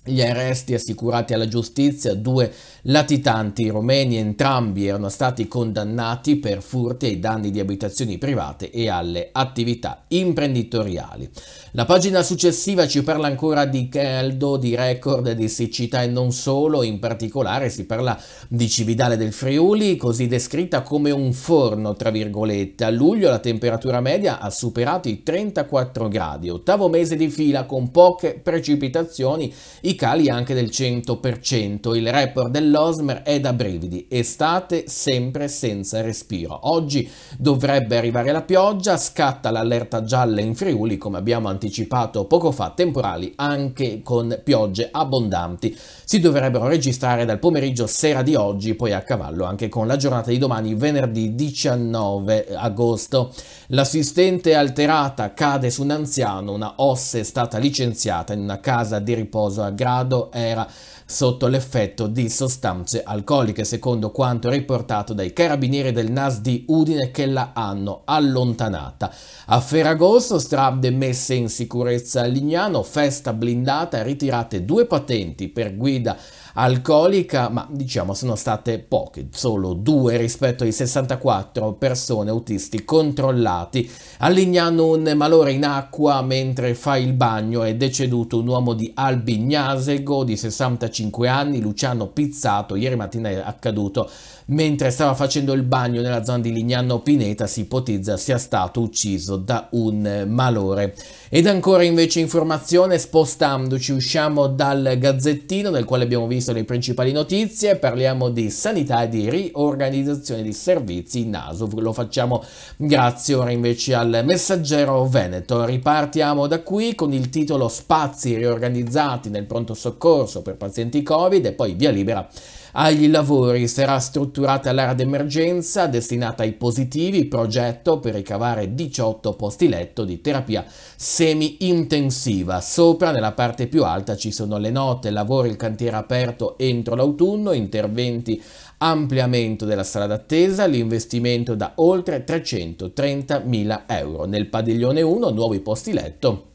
gli arresti assicurati alla giustizia, due Latitanti romeni entrambi erano stati condannati per furti ai danni di abitazioni private e alle attività imprenditoriali. La pagina successiva ci parla ancora di caldo, di record, di siccità e non solo, in particolare si parla di Cividale del Friuli, così descritta come un forno, tra virgolette. A luglio la temperatura media ha superato i 34 gradi, ottavo mese di fila con poche precipitazioni, i cali anche del 100%. Il report dell'ONU dell'Osmer è da brividi, estate sempre senza respiro. Oggi dovrebbe arrivare la pioggia, scatta l'allerta gialla in Friuli, come abbiamo anticipato poco fa, temporali anche con piogge abbondanti. Si dovrebbero registrare dal pomeriggio sera di oggi, poi a cavallo anche con la giornata di domani, venerdì 19 agosto. L'assistente alterata cade su un anziano, una ossa è stata licenziata in una casa di riposo a Grado, era sotto l'effetto di sostanze alcoliche, secondo quanto riportato dai carabinieri del NAS di Udine che la hanno allontanata. A Ferragosto, strade messe in sicurezza a Lignano, festa blindata, ritirate due patenti per guida alcolica, ma diciamo sono state poche, solo due rispetto ai 64 persone autisti controllati. A Lignano un malore in acqua mentre fa il bagno è deceduto un uomo di Albignasego di 65 anni, Luciano Pizzato, ieri mattina è accaduto mentre stava facendo il bagno nella zona di Lignano Pineta, si ipotizza sia stato ucciso da un malore. Ed ancora invece informazione spostandoci, usciamo dal gazzettino nel quale abbiamo visto le principali notizie, parliamo di sanità e di riorganizzazione di servizi in ASUV, lo facciamo grazie ora invece al messaggero Veneto. Ripartiamo da qui con il titolo Spazi riorganizzati nel pronto soccorso per pazienti Covid e poi via libera agli lavori sarà strutturata l'area d'emergenza destinata ai positivi, progetto per ricavare 18 posti letto di terapia semi-intensiva. Sopra, nella parte più alta, ci sono le note, lavori, il cantiere aperto entro l'autunno, interventi ampliamento della sala d'attesa, l'investimento da oltre 330.000 euro. Nel padiglione 1 nuovi posti letto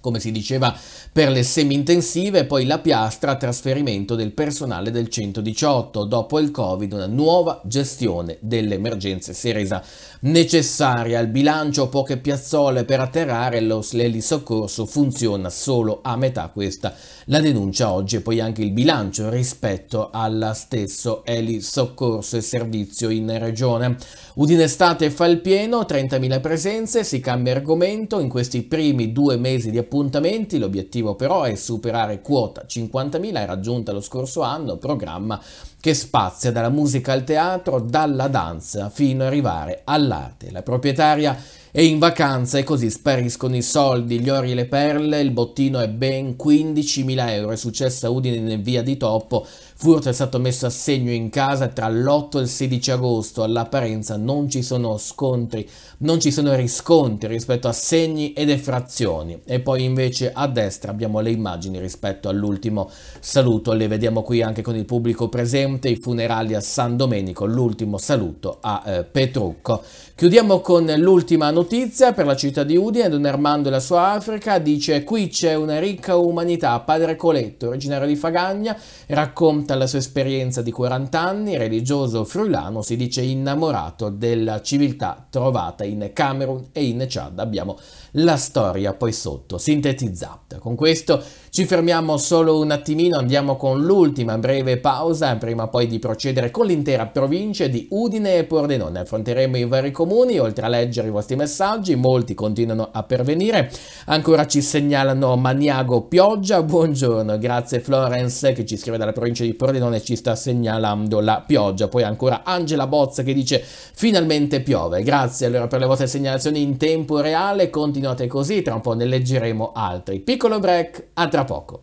come si diceva per le semi-intensive, poi la piastra trasferimento del personale del 118. Dopo il Covid una nuova gestione delle emergenze si è resa necessaria. Il bilancio poche piazzole per atterrare, lo soccorso funziona solo a metà questa. La denuncia oggi e poi anche il bilancio rispetto alla stesso soccorso e servizio in regione. Udine Estate fa il pieno, 30.000 presenze, si cambia argomento, in questi primi due mesi di appuntamento appuntamenti, l'obiettivo però è superare quota 50.000 raggiunta lo scorso anno, programma che spazia dalla musica al teatro, dalla danza fino ad arrivare all'arte. La proprietaria è in vacanza e così spariscono i soldi, gli ori e le perle, il bottino è ben 15.000 euro, è successo a Udine in via di Toppo, furto è stato messo a segno in casa tra l'8 e il 16 agosto, all'apparenza non ci sono scontri, non ci sono riscontri rispetto a segni ed effrazioni e poi invece a destra abbiamo le immagini rispetto all'ultimo saluto, le vediamo qui anche con il pubblico presente durante i funerali a San Domenico l'ultimo saluto a eh, Petrucco Chiudiamo con l'ultima notizia per la città di Udine, Don Armando e la sua Africa, dice qui c'è una ricca umanità, padre Coletto, originario di Fagagna, racconta la sua esperienza di 40 anni, religioso friulano, si dice innamorato della civiltà trovata in Camerun e in Chad, abbiamo la storia poi sotto, sintetizzata. Con questo ci fermiamo solo un attimino, andiamo con l'ultima breve pausa, prima poi di procedere con l'intera provincia di Udine e Pordenone, affronteremo i vari comuni comuni, oltre a leggere i vostri messaggi, molti continuano a pervenire. Ancora ci segnalano Maniago Pioggia, buongiorno, grazie Florence che ci scrive dalla provincia di Pordenone e ci sta segnalando la pioggia. Poi ancora Angela Bozza che dice finalmente piove, grazie allora per le vostre segnalazioni in tempo reale, continuate così, tra un po' ne leggeremo altri. Piccolo break, a tra poco.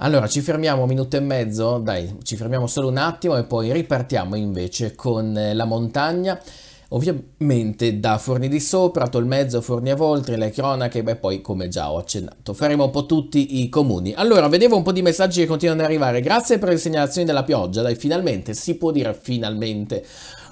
Allora, ci fermiamo un minuto e mezzo, dai, ci fermiamo solo un attimo e poi ripartiamo invece con eh, la montagna. Ovviamente da Forni di Sopra, Tolmezzo, Forni a Voltri, le cronache, beh poi come già ho accennato faremo un po' tutti i comuni. Allora, vedevo un po' di messaggi che continuano ad arrivare, grazie per le segnalazioni della pioggia, dai finalmente, si può dire finalmente,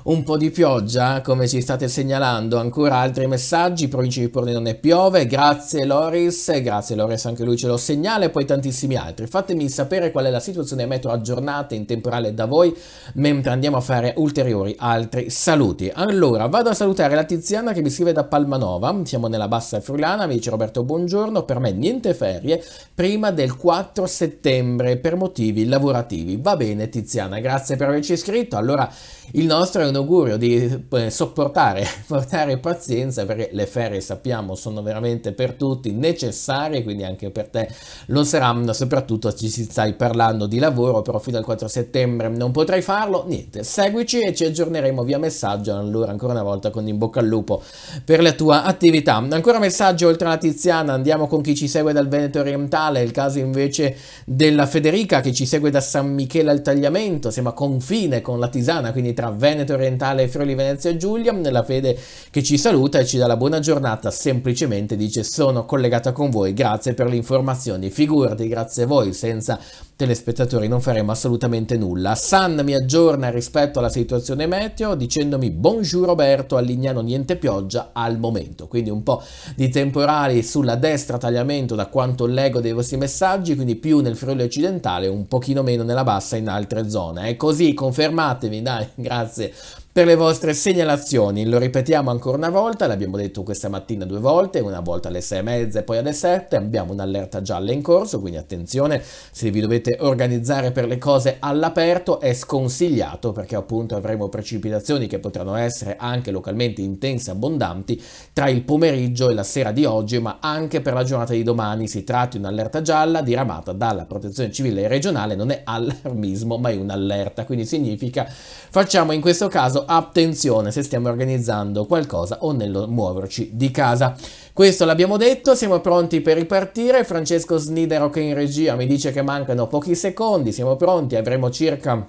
un po' di pioggia, come ci state segnalando, ancora altri messaggi, provincia di Pordenone piove, grazie Loris, grazie Loris anche lui ce lo segnala e poi tantissimi altri. Fatemi sapere qual è la situazione meteo aggiornata in temporale da voi, mentre andiamo a fare ulteriori altri saluti. Allora, vado a salutare la Tiziana che mi scrive da Palmanova, siamo nella Bassa Friulana, mi dice Roberto buongiorno, per me niente ferie prima del 4 settembre per motivi lavorativi. Va bene Tiziana, grazie per averci iscritto. Allora, il nostro è un augurio di eh, sopportare, portare pazienza perché le ferie sappiamo sono veramente per tutti necessarie, quindi anche per te lo saranno, soprattutto se ci stai parlando di lavoro, però fino al 4 settembre non potrai farlo, niente, seguici e ci aggiorneremo via messaggio, allora ancora una volta con in bocca al lupo per la tua attività. Ancora messaggio oltre a Tiziana, andiamo con chi ci segue dal Veneto orientale, il caso invece della Federica che ci segue da San Michele al Tagliamento, siamo a confine con la Tisana, quindi tra Veneto Orientale e Friuli Venezia Giulia, nella fede che ci saluta e ci dà la buona giornata, semplicemente dice sono collegata con voi, grazie per le informazioni, figurati, grazie a voi, senza telespettatori non faremo assolutamente nulla. San mi aggiorna rispetto alla situazione meteo dicendomi buongiorno Roberto, a Lignano niente pioggia al momento, quindi un po' di temporali sulla destra tagliamento da quanto leggo dei vostri messaggi, quindi più nel Friuli occidentale, un pochino meno nella bassa in altre zone. È così, confermatevi, dai, grazie per le vostre segnalazioni. Lo ripetiamo ancora una volta, l'abbiamo detto questa mattina due volte, una volta alle 6 e mezza e poi alle 7. Abbiamo un'allerta gialla in corso, quindi attenzione se vi dovete organizzare per le cose all'aperto è sconsigliato perché appunto avremo precipitazioni che potranno essere anche localmente intense e abbondanti tra il pomeriggio e la sera di oggi, ma anche per la giornata di domani. Si tratta di un'allerta gialla diramata dalla Protezione Civile regionale, non è allarmismo, ma è un'allerta, quindi significa facciamo in questo caso attenzione se stiamo organizzando qualcosa o nel muoverci di casa. Questo l'abbiamo detto, siamo pronti per ripartire, Francesco Snidero che in regia mi dice che mancano pochi secondi, siamo pronti, avremo circa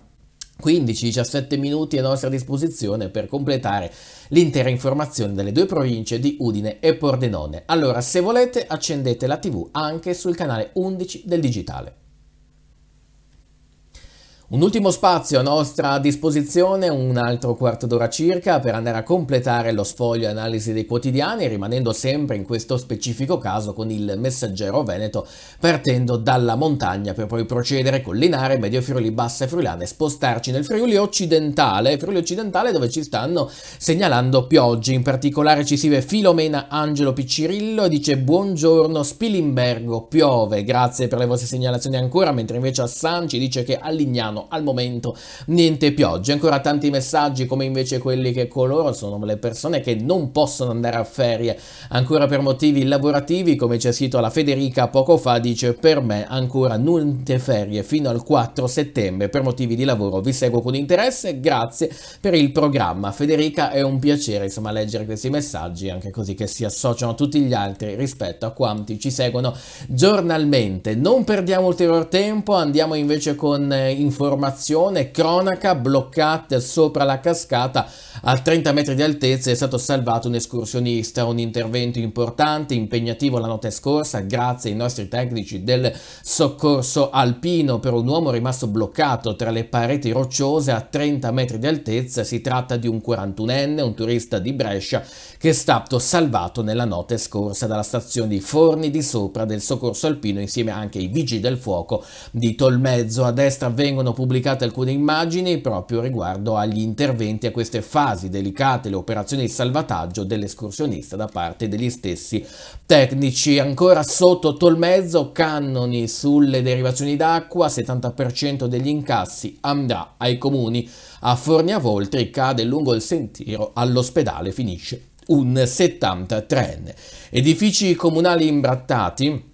15-17 minuti a nostra disposizione per completare l'intera informazione delle due province di Udine e Pordenone. Allora, se volete, accendete la TV anche sul canale 11 del digitale. Un ultimo spazio a nostra disposizione, un altro quarto d'ora circa, per andare a completare lo sfoglio analisi dei quotidiani, rimanendo sempre in questo specifico caso con il messaggero Veneto, partendo dalla montagna per poi procedere collinare, medio Friuli, bassa Friulana e spostarci nel Friuli occidentale, Friuli occidentale dove ci stanno segnalando piogge, in particolare ci si vede Filomena Angelo Piccirillo e dice buongiorno Spilimbergo, piove, grazie per le vostre segnalazioni ancora, mentre invece Assan ci dice che a Lignano al momento niente piogge. Ancora tanti messaggi come invece quelli che coloro sono le persone che non possono andare a ferie ancora per motivi lavorativi come c'è scritto la Federica poco fa dice per me ancora nulle ferie fino al 4 settembre per motivi di lavoro vi seguo con interesse grazie per il programma Federica è un piacere insomma leggere questi messaggi anche così che si associano tutti gli altri rispetto a quanti ci seguono giornalmente non perdiamo ulteriore tempo andiamo invece con informazioni eh, informazione, cronaca bloccata sopra la cascata a 30 metri di altezza è stato salvato un escursionista, un intervento importante, impegnativo la notte scorsa grazie ai nostri tecnici del soccorso alpino per un uomo rimasto bloccato tra le pareti rocciose a 30 metri di altezza, si tratta di un 41enne, un turista di Brescia che è stato salvato nella notte scorsa dalla stazione di Forni di Sopra del soccorso alpino insieme anche ai vigili del fuoco di Tolmezzo. A destra vengono pubblicate alcune immagini proprio riguardo agli interventi a queste fasi delicate, le operazioni di salvataggio dell'escursionista da parte degli stessi tecnici. Ancora sotto mezzo, cannoni sulle derivazioni d'acqua, 70% degli incassi andrà ai comuni. A Forni Forniavoltri cade lungo il sentiero, all'ospedale finisce un 73enne. Edifici comunali imbrattati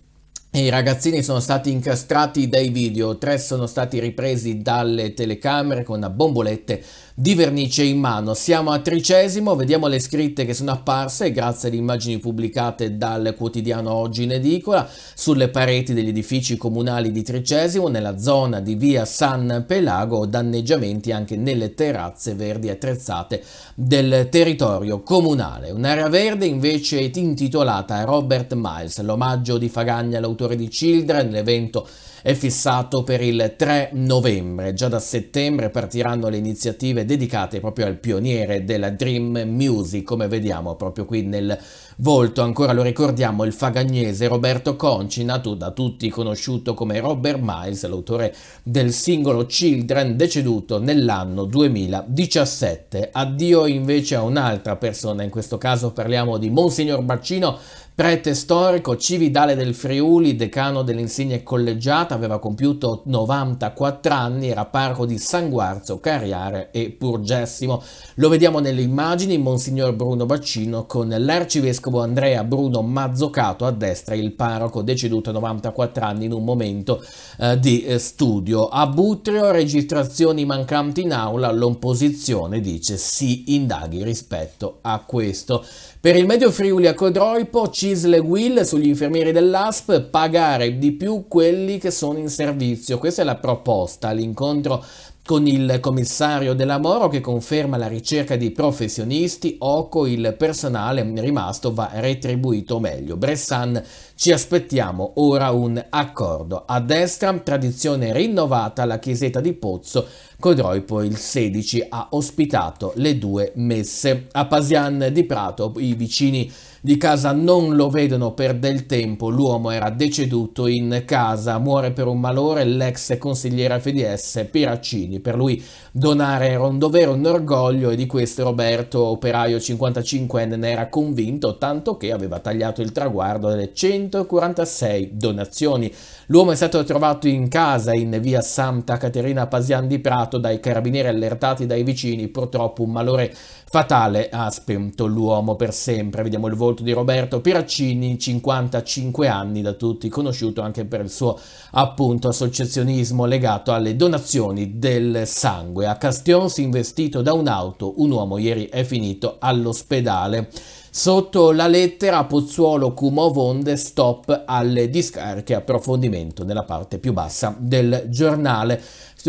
i ragazzini sono stati incastrati dai video, tre sono stati ripresi dalle telecamere con bombolette di vernice in mano. Siamo a tricesimo, vediamo le scritte che sono apparse grazie alle immagini pubblicate dal quotidiano Oggi in edicola sulle pareti degli edifici comunali di Tricesimo, nella zona di via San Pelago, danneggiamenti anche nelle terrazze verdi attrezzate del territorio comunale. Un'area verde invece è intitolata Robert Miles, l'omaggio di Fagagna all'autore di Children, l'evento è fissato per il 3 novembre. Già da settembre partiranno le iniziative dedicate proprio al pioniere della Dream Music, come vediamo proprio qui nel volto. Ancora lo ricordiamo, il fagagnese Roberto Conci, nato da tutti conosciuto come Robert Miles, l'autore del singolo Children, deceduto nell'anno 2017. Addio invece a un'altra persona, in questo caso parliamo di Monsignor Baccino, Prete storico, cividale del Friuli, decano dell'insigne collegiata, aveva compiuto 94 anni, era parco di San Guarzo, Cariare e Purgessimo. Lo vediamo nelle immagini, Monsignor Bruno Baccino con l'arcivescovo Andrea Bruno Mazzocato a destra, il parroco deceduto a 94 anni in un momento eh, di eh, studio. A Butrio registrazioni mancanti in aula, l'opposizione dice si indaghi rispetto a questo. Per il Medio Friuli a Codroipo, Cisle Will sugli infermieri dell'ASP pagare di più quelli che sono in servizio. Questa è la proposta all'incontro con il commissario della Moro che conferma la ricerca di professionisti, o con il personale rimasto va retribuito meglio. Bressan ci aspettiamo ora un accordo. A destra tradizione rinnovata la chiesetta di Pozzo Codroipo il 16 ha ospitato le due messe. A Pasian di Prato i vicini di casa non lo vedono per del tempo, l'uomo era deceduto in casa, muore per un malore l'ex consigliere FDS Piraccini. Per lui donare era un dovere, un orgoglio e di questo Roberto, operaio 55enne, ne era convinto, tanto che aveva tagliato il traguardo delle 146 donazioni. L'uomo è stato trovato in casa in via Santa Caterina Pasian di Prato dai carabinieri allertati dai vicini, purtroppo un malore Fatale ha spento l'uomo per sempre. Vediamo il volto di Roberto Piraccini, 55 anni da tutti, conosciuto anche per il suo appunto associazionismo legato alle donazioni del sangue. A si è investito da un'auto, un uomo ieri è finito all'ospedale. Sotto la lettera Pozzuolo Cumo Vonde stop alle discariche approfondimento nella parte più bassa del giornale.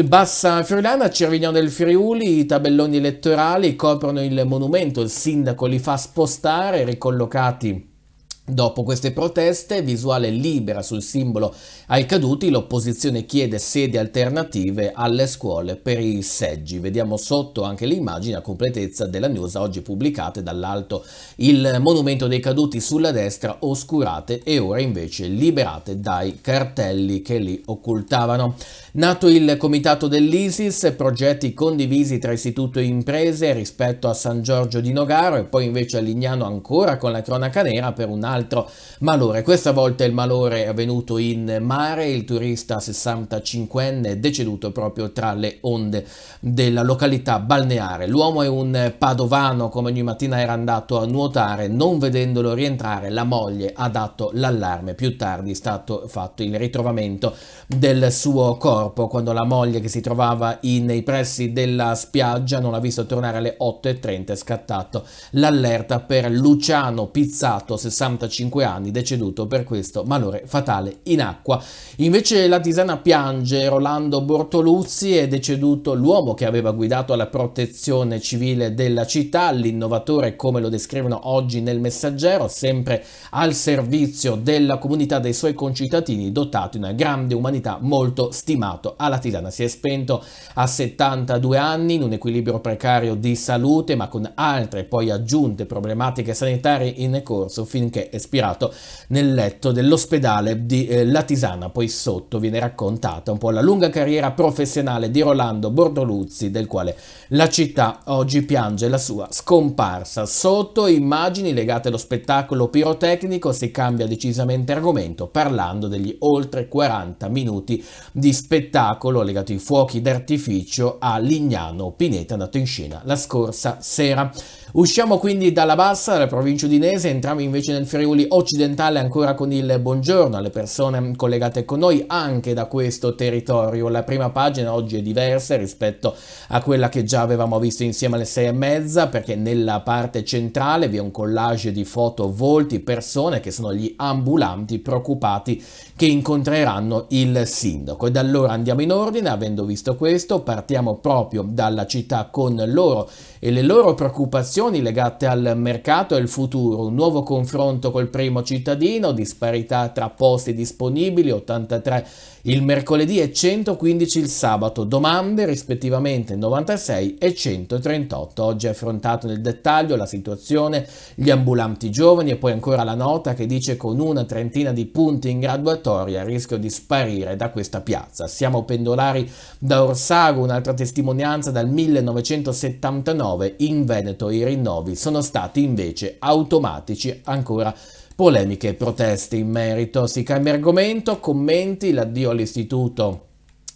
Bassa Friulana, Cervignano del Friuli, i tabelloni elettorali coprono il monumento, il sindaco li fa spostare, ricollocati Dopo queste proteste, visuale libera sul simbolo ai caduti, l'opposizione chiede sedi alternative alle scuole per i seggi. Vediamo sotto anche le immagini a completezza della news oggi pubblicate dall'alto il monumento dei caduti sulla destra oscurate e ora invece liberate dai cartelli che li occultavano. Nato il comitato dell'ISIS, progetti condivisi tra istituto e imprese rispetto a San Giorgio di Nogaro e poi invece a Lignano ancora con la cronaca nera per un altro altro malore. Questa volta il malore è avvenuto in mare, il turista 65enne è deceduto proprio tra le onde della località balneare. L'uomo è un padovano, come ogni mattina era andato a nuotare, non vedendolo rientrare la moglie ha dato l'allarme. Più tardi è stato fatto il ritrovamento del suo corpo quando la moglie che si trovava in, nei pressi della spiaggia non ha visto tornare alle 8.30 è scattato l'allerta per Luciano Pizzato 65 45 anni, deceduto per questo malore fatale in acqua. Invece la Tisana piange, Rolando Bortoluzzi è deceduto l'uomo che aveva guidato la protezione civile della città, l'innovatore come lo descrivono oggi nel messaggero, sempre al servizio della comunità dei suoi concittadini, dotato di una grande umanità molto stimato. Alla Tisana si è spento a 72 anni in un equilibrio precario di salute, ma con altre poi aggiunte problematiche sanitarie in corso finché espirato nel letto dell'ospedale di eh, Tisana. Poi sotto viene raccontata un po' la lunga carriera professionale di Rolando Bordoluzzi, del quale la città oggi piange la sua scomparsa. Sotto immagini legate allo spettacolo pirotecnico si cambia decisamente argomento parlando degli oltre 40 minuti di spettacolo legato ai fuochi d'artificio a Lignano Pineta andato in scena la scorsa sera. Usciamo quindi dalla Bassa, dalla provincia udinese, entriamo invece nel Friuli occidentale ancora con il buongiorno alle persone collegate con noi anche da questo territorio. La prima pagina oggi è diversa rispetto a quella che già avevamo visto insieme alle sei e mezza perché nella parte centrale vi è un collage di foto, volti, persone che sono gli ambulanti preoccupati che incontreranno il sindaco. E da allora andiamo in ordine, avendo visto questo, partiamo proprio dalla città con loro e le loro preoccupazioni legate al mercato e al futuro. Un nuovo confronto col primo cittadino, disparità tra posti disponibili, 83 il mercoledì e 115 il sabato, domande rispettivamente 96 e 138. Oggi è affrontato nel dettaglio la situazione, gli ambulanti giovani e poi ancora la nota che dice con una trentina di punti in graduatoria rischio di sparire da questa piazza. Siamo pendolari da Orsago, un'altra testimonianza dal 1979 in Veneto i rinnovi sono stati invece automatici ancora Polemiche e proteste in merito. Si cambia argomento, commenti, l'addio all'istituto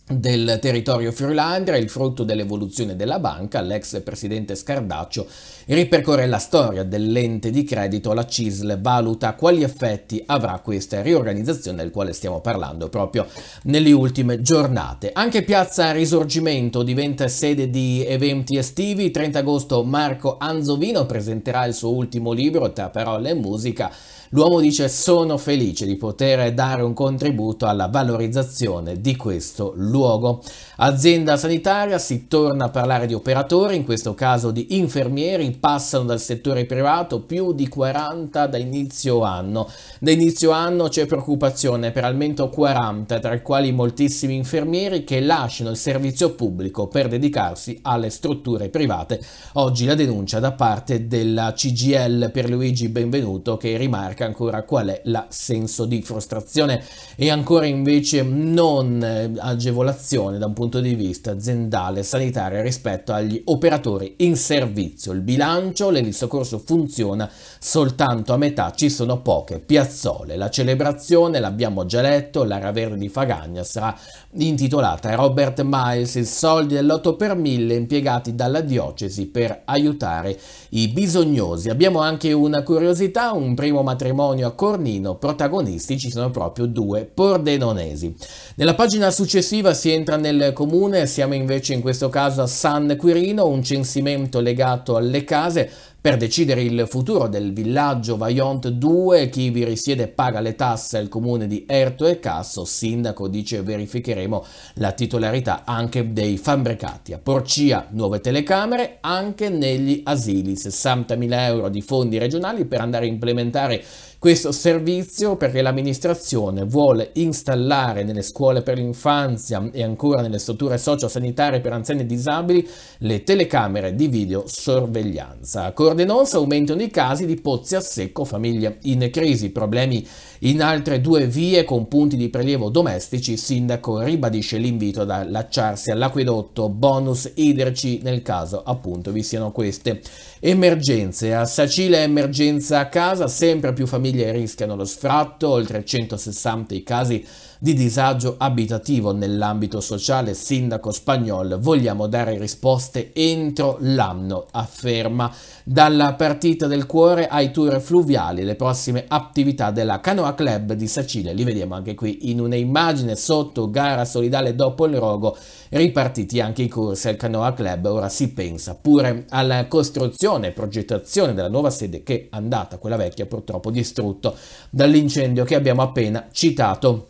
del territorio Friulandia, il frutto dell'evoluzione della banca, l'ex presidente Scardaccio ripercorre la storia dell'ente di credito, la CISL valuta quali effetti avrà questa riorganizzazione del quale stiamo parlando proprio nelle ultime giornate. Anche Piazza Risorgimento diventa sede di eventi estivi, 30 agosto Marco Anzovino presenterà il suo ultimo libro, tra parole e musica, L'uomo dice sono felice di poter dare un contributo alla valorizzazione di questo luogo. Azienda sanitaria, si torna a parlare di operatori, in questo caso di infermieri, passano dal settore privato più di 40 da inizio anno. Da inizio anno c'è preoccupazione per almeno 40, tra i quali moltissimi infermieri che lasciano il servizio pubblico per dedicarsi alle strutture private. Oggi la denuncia da parte della CGL per Luigi Benvenuto che rimarca ancora qual è la senso di frustrazione e ancora invece non eh, agevolazione da un punto di vista aziendale sanitario rispetto agli operatori in servizio. Il bilancio, l'elisoccorso funziona soltanto a metà, ci sono poche piazzole. La celebrazione, l'abbiamo già letto, l'area verde di Fagagna sarà intitolata Robert Miles, i soldi dell'otto per mille impiegati dalla diocesi per aiutare i bisognosi. Abbiamo anche una curiosità, un primo materiale matrimonio a Cornino, protagonisti ci sono proprio due pordenonesi. Nella pagina successiva si entra nel comune, siamo invece in questo caso a San Quirino, un censimento legato alle case, per decidere il futuro del villaggio Vaillant 2, chi vi risiede paga le tasse al comune di Erto e Casso, sindaco dice verificheremo la titolarità anche dei fabbricati. A Porcia nuove telecamere anche negli asili, 60.000 euro di fondi regionali per andare a implementare questo servizio perché l'amministrazione vuole installare nelle scuole per l'infanzia e ancora nelle strutture sociosanitarie per anziani e disabili le telecamere di videosorveglianza. A Cordenonza aumentano i casi di pozzi a secco, famiglie in crisi, problemi in altre due vie con punti di prelievo domestici. Il sindaco ribadisce l'invito ad allacciarsi all'acquedotto, bonus idrici nel caso appunto vi siano queste Emergenze, a Sacile emergenza a casa, sempre più famiglie rischiano lo sfratto, oltre 160 i casi di disagio abitativo nell'ambito sociale, sindaco spagnolo, vogliamo dare risposte entro l'anno, afferma. Dalla partita del cuore ai tour fluviali, le prossime attività della Canoa Club di Sacile, li vediamo anche qui in un'immagine sotto gara solidale dopo il rogo, ripartiti anche i corsi al Canoa Club, ora si pensa pure alla costruzione e progettazione della nuova sede che è andata, quella vecchia purtroppo distrutta dall'incendio che abbiamo appena citato.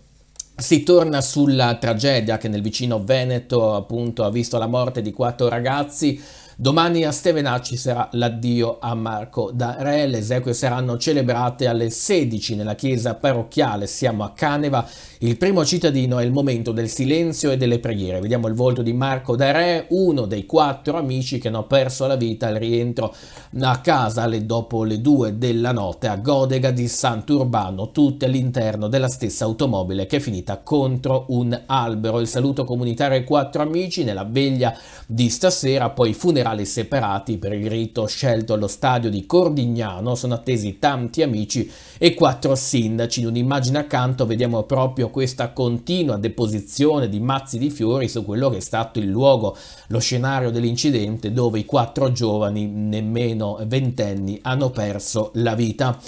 Si torna sulla tragedia che nel vicino Veneto appunto ha visto la morte di quattro ragazzi Domani a Stevenacci sarà l'addio a Marco da Re, le esequie saranno celebrate alle 16 nella chiesa parrocchiale, siamo a Caneva, il primo cittadino è il momento del silenzio e delle preghiere. Vediamo il volto di Marco da Re, uno dei quattro amici che hanno perso la vita al rientro a casa dopo le due della notte a Godega di Sant'Urbano, tutti all'interno della stessa automobile che è finita contro un albero. Il saluto comunitario ai quattro amici nella veglia di stasera, poi funerale serali separati per il rito scelto allo stadio di Cordignano sono attesi tanti amici e quattro sindaci. In un'immagine accanto vediamo proprio questa continua deposizione di mazzi di fiori su quello che è stato il luogo, lo scenario dell'incidente dove i quattro giovani, nemmeno ventenni, hanno perso la vita.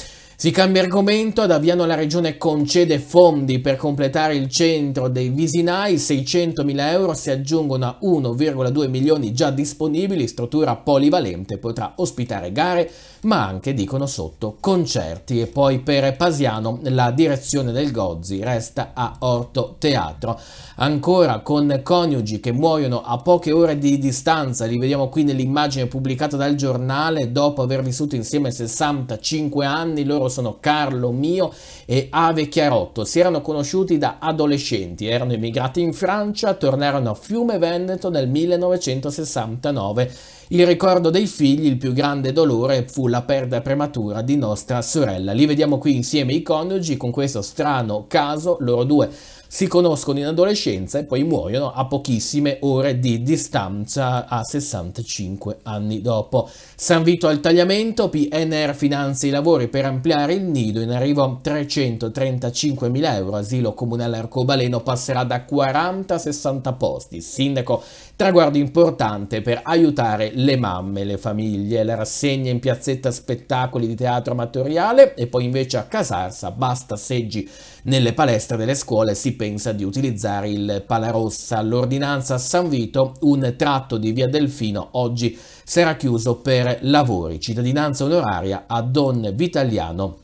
Si cambia argomento, ad Aviano la regione concede fondi per completare il centro dei Visinai, 600 mila euro si aggiungono a 1,2 milioni già disponibili, struttura polivalente potrà ospitare gare ma anche, dicono sotto, concerti. E poi per Pasiano la direzione del Gozzi resta a Orto Teatro. Ancora con coniugi che muoiono a poche ore di distanza, li vediamo qui nell'immagine pubblicata dal giornale, dopo aver vissuto insieme 65 anni, loro sono Carlo Mio e Ave Chiarotto. Si erano conosciuti da adolescenti, erano emigrati in Francia, tornarono a Fiume Veneto nel 1969 il ricordo dei figli, il più grande dolore fu la perdita prematura di nostra sorella. Li vediamo qui insieme i coniugi con questo strano caso, loro due si conoscono in adolescenza e poi muoiono a pochissime ore di distanza a 65 anni dopo. San Vito al tagliamento, PNR finanzia i lavori per ampliare il nido, in arrivo a 335 mila euro, asilo comunale arcobaleno passerà da 40 a 60 posti, sindaco Traguardo importante per aiutare le mamme, le famiglie, la rassegna in piazzetta spettacoli di teatro amatoriale e poi invece a Casarsa basta seggi nelle palestre delle scuole si pensa di utilizzare il Palarossa. L'ordinanza a San Vito, un tratto di Via Delfino oggi sarà chiuso per lavori, cittadinanza onoraria a Don Vitaliano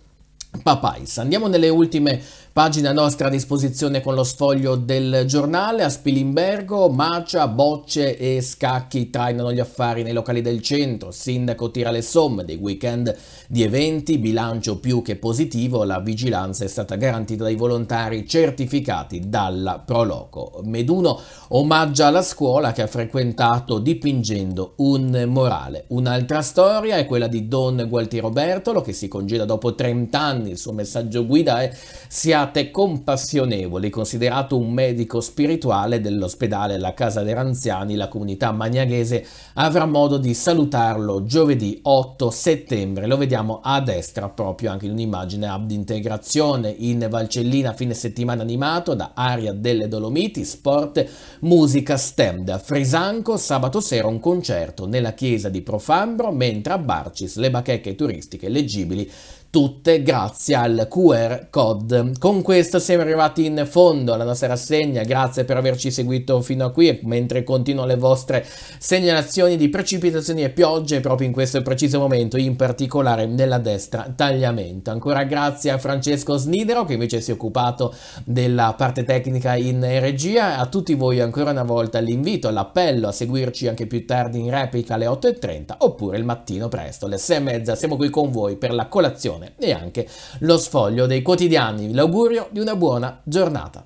Papais. Andiamo nelle ultime Pagina nostra a disposizione con lo sfoglio del giornale, a Spilimbergo, Macia, bocce e scacchi trainano gli affari nei locali del centro, sindaco tira le somme dei weekend di eventi, bilancio più che positivo, la vigilanza è stata garantita dai volontari certificati dalla Proloco. Meduno omaggia la scuola che ha frequentato dipingendo un morale. Un'altra storia è quella di Don Gualtiero Bertolo che si congeda dopo 30 anni, il suo messaggio guida è siamo siate compassionevoli, considerato un medico spirituale dell'ospedale La Casa dei Ranziani, la comunità magnaghese avrà modo di salutarlo giovedì 8 settembre. Lo vediamo a destra proprio anche in un'immagine hub integrazione in Valcellina fine settimana animato da Aria delle Dolomiti, sport, musica stem. Da Frisanco sabato sera un concerto nella chiesa di Profambro, mentre a Barcis le bacheche turistiche leggibili tutte grazie al QR code. Con questo siamo arrivati in fondo alla nostra rassegna, grazie per averci seguito fino a qui mentre continuo le vostre segnalazioni di precipitazioni e piogge proprio in questo preciso momento, in particolare nella destra tagliamento. Ancora grazie a Francesco Snidero che invece si è occupato della parte tecnica in regia, a tutti voi ancora una volta l'invito, l'appello a seguirci anche più tardi in replica alle 8.30 oppure il mattino presto alle 6.30 siamo qui con voi per la colazione e anche lo sfoglio dei quotidiani. L'augurio di una buona giornata.